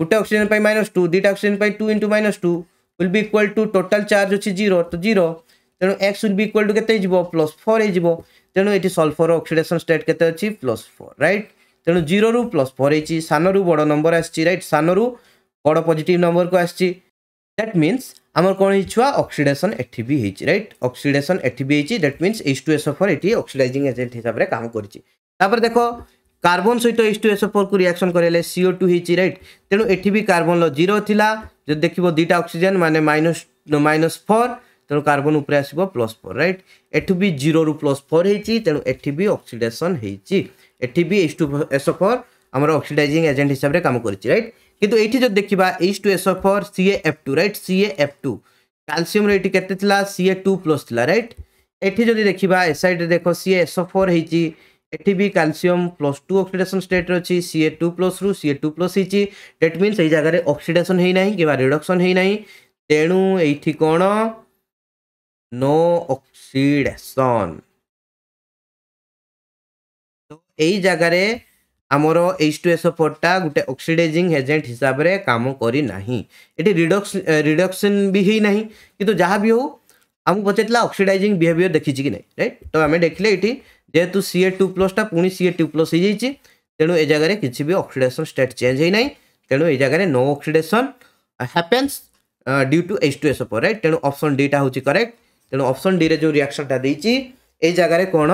ଗୋଟେ ଅକ୍ସିଜେନ୍ ପାଇଁ ମାଇନସ୍ ଟୁ ଦୁଇଟା ଅକ୍ସିଜେନ୍ ପାଇଁ two into minus two will be equal to total charge ଅଛି ଜିରୋ ତ ଜିରୋ ତେଣୁ X will be equal to କେତେ ହେଇଯିବ ପ୍ଲସ୍ ଫୋର୍ ହେଇଯିବ ତେଣୁ ଏଠି ସଲ୍ଫର୍ ଅକ୍ସିଡେସନ୍ ଷ୍ଟେଟ୍ କେତେ ଅଛି ପ୍ଲସ୍ ଫୋର୍ ରାଇଟ୍ ତେଣୁ ଜିରୋରୁ ପ୍ଲସ୍ ଫୋର୍ ହେଇଛି ସାନରୁ ବଡ଼ ନମ୍ବର ଆସିଛି ରାଇଟ୍ ସାନରୁ ବଡ଼ ପଜିଟିଭ୍ ନମ୍ବରକୁ ଆସିଛି ଦ୍ୟାଟ୍ ମିନ୍ସ আমার কোণ হয়েছে অক্সিডেশন এটি বি হয়েছে রাইট অক্সিডেশন এটি বি হয়েছে that means H two S four এটি অক্সিডাইজিং এজেন্ট হিসাবে কাম করেছে তাপরে দেখো কার্বন সহিত এইচ টু এস ফোর কু রিয়াকশন করাইলে সিও টু হয়েছে রাইট তেমন এটি বি কার্বন জিরো লা যদি দেখব দুইটা অক্সিজেন মানে মাইনস মাইনস ফোর তেমন কার্বন উপরে আসব প্লস ফোর রাইট এটি বি জিরো রু প্লস ফোর হয়েছে তেমন এটি বি অক্সিডেশন হয়েছে এটি বি এইচ টু এস ফোর আমার অক্সিডাইজিং এজেন্ট হিসাবে কাম করেছে রাইট କିନ୍ତୁ ଏଇଠି ଯଦି ଦେଖିବା H two S four CA F two right CA F two କାଲସିୟମର ଏଇଠି କେତେ ଥିଲା ସିଏ ଟୁ ପ୍ଲସ୍ ଥିଲା ରାଇଟ୍ ଏଠି ଯଦି ଦେଖିବା ଏ ସାଇଡ଼୍ରେ ଦେଖ ସିଏ ଏସ୍ ଫୋର୍ ହେଇଛି ଏଠି ବି କାଲସିୟମ ପ୍ଲସ୍ ଟୁ ଅକ୍ସିଡେସନ୍ ଷ୍ଟେଟ୍ରେ ଅଛି ସିଏ ଟୁ ପ୍ଲସ୍ରୁ ସିଏ ଟୁ ପ୍ଲସ୍ ହେଇଛି ଡେଟ୍ ମିନ୍ସ ଏଇ ଜାଗାରେ ଅକ୍ସିଡେସନ୍ ହେଇନାହିଁ କିମ୍ବା ରିଡକ୍ସନ୍ ହେଇନାହିଁ ତେଣୁ ଏଇଠି କ'ଣ ନୋ ଅକ୍ସିଡେସନ୍ ଏଇ ଜାଗାରେ ଆମର ଏଚ୍ ଟୁ ଏସ୍ ଓ ଫୋର୍ଟା ଗୋଟେ ଅକ୍ସିଡାଇଜିଂ ଏଜେଣ୍ଟ ହିସାବରେ କାମ କରିନାହିଁ ଏଠି ରିଡକ୍ସ ରିଡକ୍ସନ୍ ବି ହେଇନାହିଁ କିନ୍ତୁ ଯାହା ବି ହେଉ ଆମକୁ ପଚାରିଥିଲା ଅକ୍ସିଡାଇଜିଂ ବିହେଭିଅର୍ ଦେଖିଛି କି ନାହିଁ ରାଇଟ୍ ତ ଆମେ ଦେଖିଲେ ଏଠି ଯେହେତୁ ସିଏ ଟୁ ପ୍ଲସ୍ଟା ପୁଣି ସିଏ ଟୁ ପ୍ଲସ୍ ହେଇଯାଇଛି ତେଣୁ ଏ ଜାଗାରେ କିଛି ବି ଅକ୍ସିଡେସନ୍ ଷ୍ଟେଟ୍ ଚେଞ୍ଜ ହେଇନାହିଁ ତେଣୁ ଏ ଜାଗାରେ no oxidation happens due to H two S O four right ତେଣୁ ଅପସନ୍ ଡିଟା ହେଉଛି କରେକ୍ଟ ତେଣୁ ଅପସନ୍ ଡିରେ ଯେଉଁ ରିଆକ୍ସନ୍ଟା ଦେଇଛି ଏଇ ଜାଗାରେ କ'ଣ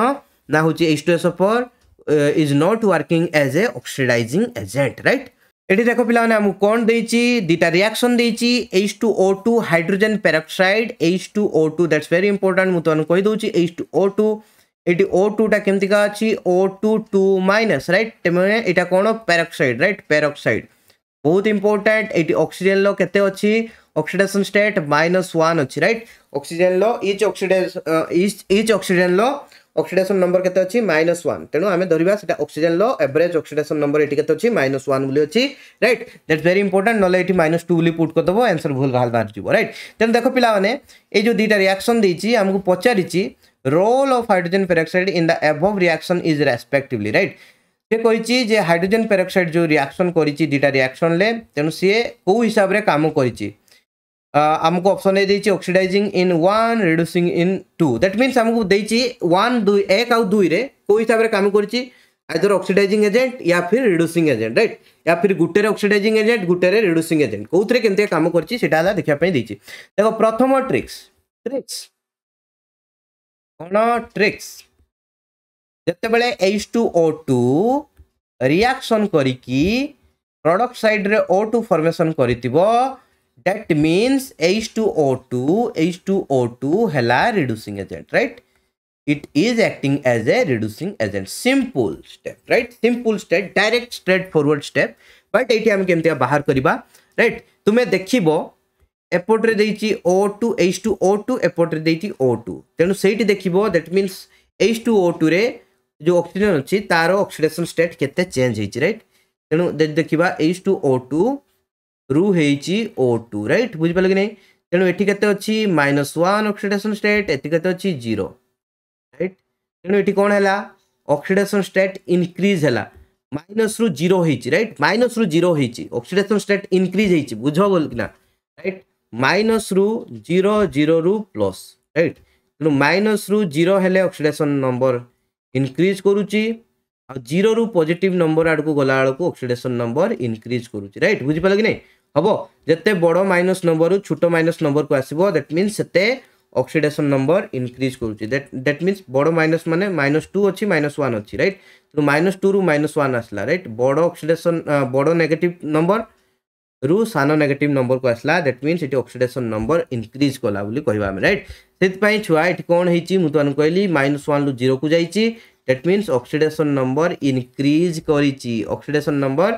ନା ହେଉଛି H two S O four is not working as a oxidizing agent right এটি দেখো পিলাମାନେ ଆମକୁ କ'ଣ ଦେଇଛି ଦୁଇଟା ରିଆକ୍ସନ୍ ଦେଇଛି H two O two hydrogen peroxide H two O two that's very important ମୁଁ ਤੁਹਾਨੂੰ କହିଦେଉଛି ଏଚ୍ ଟୁ ଓ ଟୁ ଏଠି ଓ ଟୁଟା କେମିତିକା ଅଛି O two two minus right ତେଣୁ ଏଇଟା କ'ଣ ପେରକ୍ସାଇଡ୍ ରାଇଟ୍ ପେରକ୍ସାଇଡ୍ ବହୁତ ଇମ୍ପୋର୍ଟାଣ୍ଟ ଏଇଠି ଅକ୍ସିଜେନ୍ର କେତେ ଅଛି ଅକ୍ସିଡେସନ୍ ଷ୍ଟେଟ୍ ମାଇନସ୍ ୱାନ୍ ଅଛି ରାଇଟ୍ ଅକ୍ସିଜେନ୍ର ଇଚ୍ ଅକ୍ସିଡେ ଇଚ୍ ଅକ୍ସିଜେନ୍ର অক্সিডেসন নম্বর কেতে অছি মাইনস ওয়ান তেমন আমি ধরবা সেটা অক্সিজেন ল এভরেজ অক্সিডেসন নম্বর এটি কেতে অছি মাইনস ওয়ান বলে অছি রাইট দ্যাটস ভেরি ইম্পর্টাট নলে এটি মাইনস টু বলে পুট করেদেব আনসর ভুল ভাল বাহার যাব রাইট তেমন দেখো পিলা মানে এই যে দুইটা রিয়াকশন দিয়েছি আমি পচারিছি role of hydrogen peroxide in the above reaction is respectively right সে কইছি যে হাইড্রোজেন পেরক্সাইড যে রিয়াকশন করেছি দুইটা রিয়াকশনলে তেমন সি কেউ হিসাবে কাম করেছি Uh, आमको option the oxidizing in one reducing in two that means आमको देइछि वन दुई एक आउ दुई रे को हिसाब रे काम करछि आइदर ऑक्सीडाइजिंग एजेंट या फिर रिड्यूसिंग एजेंट राइट या फिर गुटे रे ऑक्सीडाइजिंग एजेंट गुटे रे रिड्यूसिंग एजेंट कोउथरे केमते काम करछि सेटा हला देखिया पई देइछि देखो प्रथम ट्रिक्स ट्रिक्स कोन ट्रिक्स जते बेले H2O2 रिएक्शन करिकी प्रोडक्ट साइड रे O2 फॉर्मेशन करितिबो that means H2O2, H2O2 HELA reducing agent, right? It is acting as a reducing agent. Simple step, right? Simple step, direct straightforward step. But एटी आम केमती बाहर करिबा, right? तुम्हें देखिबो एपोटरे देइची O2 H2O2 एपोटरे देइची O2 तेनु सेठी देखिबो दैट मींस H2O2 रे जो ऑक्सीजन अछि तारो ऑक्सीडेशन स्टेट केते चेंज होइची, राइट? तेनु देखिबा H2O2 रु हो ओ टू रईट बुझे कि नहीं तेणु ये कैसे अच्छी माइनस वन अक्सीडेसन स्टेट ये कैसे अच्छी जीरो रईट तेणु ये कौन है अक्सीडेसन स्टेट इनक्रिज है माइनस रु जीरो रईट माइनस रु जीरो अक्सीडेसन स्टेट इनक्रिज हो बुझ बोल कि ना रईट माइनस रु जीरो जीरो रु प्लस रईट तेणु माइनस रु जीरो अक्सीडेसन नंबर इनक्रिज कर जीरो रु पजिट नंबर आड़क गला बेलू अक्सीडेसन नंबर इनक्रिज कर रईट बुझिपाल कि नहीं হব যেতে বড় মাইনস নম্বর ছোট মাইনস নম্বরকু আসব দ্যাট মিন্স সেতে অক্সিডেসন নম্বর ইনক্রিজ করুছি দ্যাট দ্যাট মিন্স বড় মাইনস মানে মাইনস টু অছি মাইনস ওয়ান অছি রাইট ତେଣୁ ମାଇନସ୍ ଟୁରୁ ମାଇନସ୍ ୱାନ୍ ଆସିଲା ରାଇଟ୍ ବଡ଼ ଅକ୍ସିଡେସନ୍ ବଡ଼ ନେଗେଟିଭ୍ ନମ୍ବର ରୁ ସାନ ନେଗେଟିଭ୍ ନମ୍ବରକୁ ଆସିଲା ଦ୍ୟାଟ୍ ମିନ୍ସ ଏଠି ଅକ୍ସିଡେସନ୍ ନମ୍ବର ଇନକ୍ରିଜ୍ କଲା ବୋଲି କହିବା ଆମେ ରାଇଟ୍ ସେଥିପାଇଁ ଛୁଆ ଏଠି କ'ଣ ହେଇଛି ମୁଁ ਤੁਹਾਨੂੰ କହିଲି ମାଇନସ୍ ୱାନ୍ରୁ ଜିରୋକୁ ଯାଇଛି that means oxidation number increase କରିଛି ଅକ୍ସିଡେସନ୍ ନମ୍ବର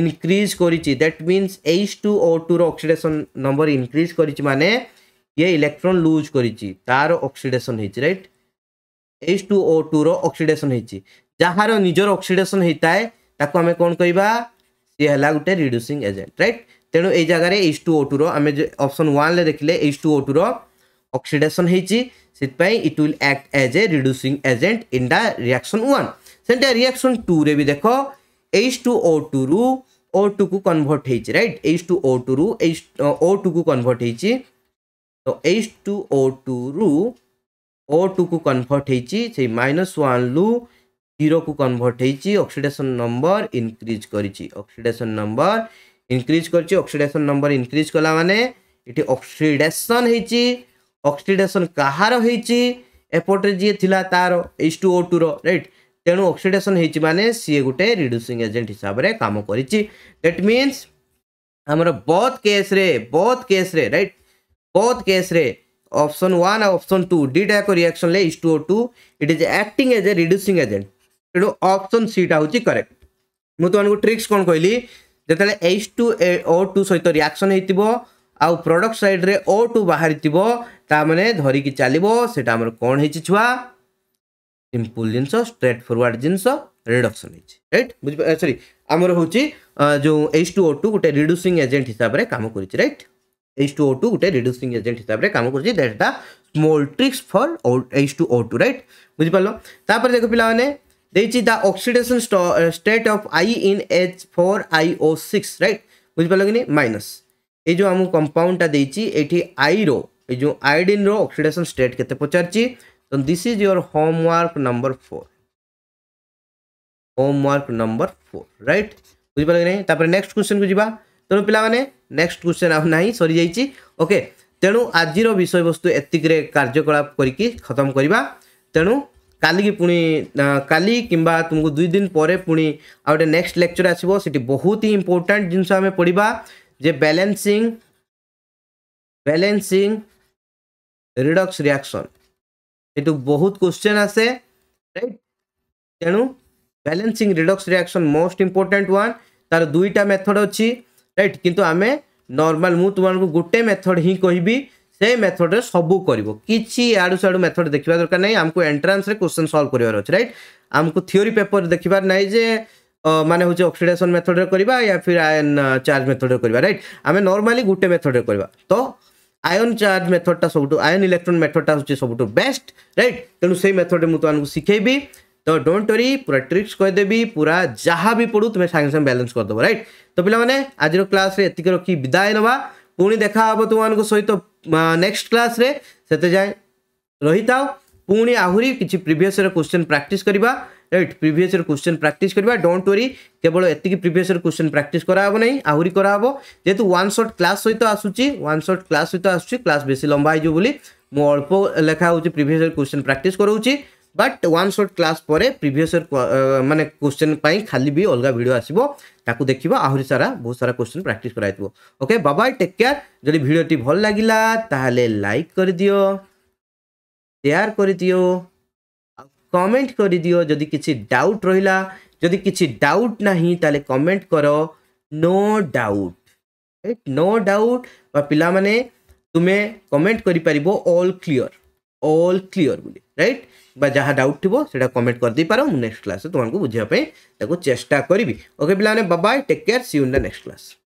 ইনক্রিজ করেছি that means H two O টুর অক্সিডেসন নম্বর ইনক্রিজ করেছি মানে ইয়ে ইলেকট্রন লুজ করেছি তার অক্সিডেসন হয়েছে রাইট এইচ টু ও টুর অক্সিডেসন হয়েছে যাহার নিজের অক্সিডেসন হয়ে থাকে তাকে আমি কোণ কহবা সি হল গোটে রিডুসিং এজেন্ট রাইট তেণু এই জায়গায় এইচ টু ও টুর আমি অপশন ওয়ানলে দেখলে এইচ টু ও টুর অক্সিডেসন হয়েছি ସେଥିପାଇଁ it will act as a reducing agent in the reaction one ସେମିତି ରିଆକ୍ସନ୍ ଟୁରେ ବି ଦେଖ H2O2 ରୁ O2 କୁ କନଭର୍ଟ ହେଇଛି ରାଇଟ୍ H2O2 ରୁ H O2 କୁ କନଭର୍ଟ ହେଇଛି ତ H2O2 ରୁ O2 କୁ କନଭର୍ଟ ହେଇଛି ସେଇ -1 ରୁ 0 କୁ କନଭର୍ଟ ହେଇଛି ଅକ୍ସିଡେସନ ନମ୍ବର ଇନକ୍ରିଜ କରିଛି ଅକ୍ସିଡେସନ ନମ୍ବର ଇନକ୍ରିଜ କରିଛି ଅକ୍ସିଡେସନ ନମ୍ବର ଇନକ୍ରିଜ କଲା ମାନେ ଏଠି ଅକ୍ସିଡେସନ ହେଇଛି ଅକ୍ସିଡେସନ କାହାର ହେଇଛି ଏପଟରେ ଯିଏ ଥିଲା ତାର H2O2 ର ରାଇଟ୍ तेणु अक्सीडेसन हो सी गोटे रिड्यूसींग एजेंट हिसाब से कम करट मीनस आमर बहुत केस्रे बहुत केस्रे रईट बहुत केस्रे ऑप्शन वन ऑप्शन टू दीटा को रिएक्शन ले is two two it is acting as a reducing agent तेणु ऑप्शन सीटा हूँ करेक्ट मुझे ट्रिक्स कौन कहली जो एच टू ओ टू सहित रियाक्शन हो प्रडक्ट सैड्रे ओ टू बाहरी थी मैंने धरिकी चलो सीटा कौन हो छुआ ସିମ୍ପୁଲ ଜିନିଷ ଷ୍ଟ୍ରେଟ୍ ଫରୱାର୍ଡ଼ ଜିନିଷ ରିଡକ୍ସନ୍ ହେଇଛି ରାଇଟ୍ ବୁଝି ସରି ଆମର ହେଉଛି ଯେଉଁ ଏଚ୍ ଟୁ ଓ ଟୁ ଗୋଟେ ରିଡ୍ୟୁସିଂ ଏଜେଣ୍ଟ ହିସାବରେ କାମ କରିଛି right H two O two ଗୋଟେ ରିଡ୍ୟୁସିଂ ଏଜେଣ୍ଟ ହିସାବରେ କାମ କରୁଛି that the small tricks for H two O two right ବୁଝିପାରିଲ ତାପରେ ଦେଖ ପିଲାମାନେ ଦେଇଛି the oxidation state of I in H four I O six right ବୁଝିପାରିଲ କି ମାଇନସ୍ ଏଇ ଯେଉଁ ଆମକୁ କମ୍ପାଉଣ୍ଡଟା ଦେଇଛି ଏଠି ଆଇର ଏଇ ଯେଉଁ ଆଇଡ଼ିନ୍ର ଅକ୍ସିଡେସନ୍ ଷ୍ଟେଟ୍ କେତେ ପଚାରିଛି So this is your homework number four. Homework number four right बुझिपारे नेक्स्ट क्वेश्चन को जी तेणु पाने नेक्स्ट क्वेश्चन आउ ना सरी जाइए ओके तेणु आज विषय वस्तु एतिके कार्यकलाप करके खत्म करवा तेणु कल की पुणी काली किंबा तुमको दुई दिन पर पुणी आ गए नेक्स्ट लेक्चर आसो से बहुत ही इंपोर्टाट जिनस आम पढ़ा जे बैलेंसिंग बैलेंसिंग रिडक्स रिएक्शन ଏଠୁ ବହୁତ କ୍ୱେଶ୍ଚେନ୍ ଆସେ ରାଇଟ୍ ତେଣୁ balancing redox reaction most important one ତାର ଦୁଇଟା ମେଥଡ଼ ଅଛି ରାଇଟ୍ କିନ୍ତୁ ଆମେ ନର୍ମାଲ ମୁଁ ତୁମମାନଙ୍କୁ ଗୋଟେ ମେଥଡ଼ ହିଁ କହିବି ସେ ମେଥଡ଼ରେ ସବୁ କରିବ କିଛି ଆଡ଼ୁ ସାଡ଼ୁ ମେଥଡ଼ ଦେଖିବା ଦରକାର ନାହିଁ ଆମକୁ ଏଣ୍ଟ୍ରାନ୍ସରେ କ୍ୱେଶ୍ଚନ୍ ସଲ୍ଭ କରିବାର ଅଛି ରାଇଟ୍ ଆମକୁ ଥିଓରି ପେପର ଦେଖିବାର ନାହିଁ ଯେ ମାନେ ହେଉଛି ଅକ୍ସିଡେସନ୍ ମେଥଡ଼ରେ କରିବା ୟା ଫିର୍ ଆୟନ୍ ଚାର୍ଜ ମେଥଡ଼ରେ କରିବା ରାଇଟ୍ ଆମେ ନର୍ମାଲି ଗୋଟେ ମେଥଡ଼ରେ କରିବା ତ आयन चार्ज मेथडटा सबुठु आयन इलेक्ट्रोन मेथडटा हूँ सब बेस्ट रईट तेणु से मेथड मुझे शिखेबी तो डोंट वरी पूरा ट्रिक्स कहीदेवी पूरा जहाँ भी पढ़ू तुम्हें सागे सागे बैलेंस करदेव रईट तो पे आज क्लास ये रखी विदाय नवा पुणी देखा हम तुम सहित नेक्स्ट क्लास से जाए रही था पुणी आहरी किसी प्रिभस क्वेश्चन प्राक्ट करवा right previous year question practice করা ডোট ওরি কেবল এত প্রিভিয়াস ইয়ার কোশ্চেন প্র্যাকটিস করা হব না আহরি করা হব যেহেতু ওয়ান সর্ট ক্লাস সহ আসুচি ওয়ান সর্ট ক্লাস সহ আসুচি ক্লাস বেশি লম্বা হয়ে বলে মু অল্প লেখা হচ্ছে প্রিভিয়াস ইয়ার কোশ্চেন প্র্যাকটিস করছি বাট ওয়ান সর্ট ক্লাস পরে প্রিভিয়াস ইয়ার মানে কোশ্চেন পাই খালি বি অলগা ভিডিও আসব তাকে দেখবা আহরি সারা বহু সারা কোশ্চেন প্র্যাকটিস করা হইব ওকে বাবা টেক কেয়ার যদি ভিডিওটি ভাল লাগিলা তাহলে লাইক করে দিও शेयर कर दियो কমেন্ট করে দিও যদি কিছু ডাউট রহিলা যদি কিছু ডাউট নাহি তাহলে কমেন্ট করো no doubt right no doubt বা পিলামানে তুমি কমেন্ট করে পারিব অল ক্লিয়ার অল ক্লিয়ার বলি রাইট বা যাহা ডাউট থিব সেটা কমেন্ট করে দেই পারো নেক্সট ক্লাসে তোমাকে বুঝিবা পাই তাকে চেষ্টা করিবি ওকে পিলামানে bye bye take care see you in the next class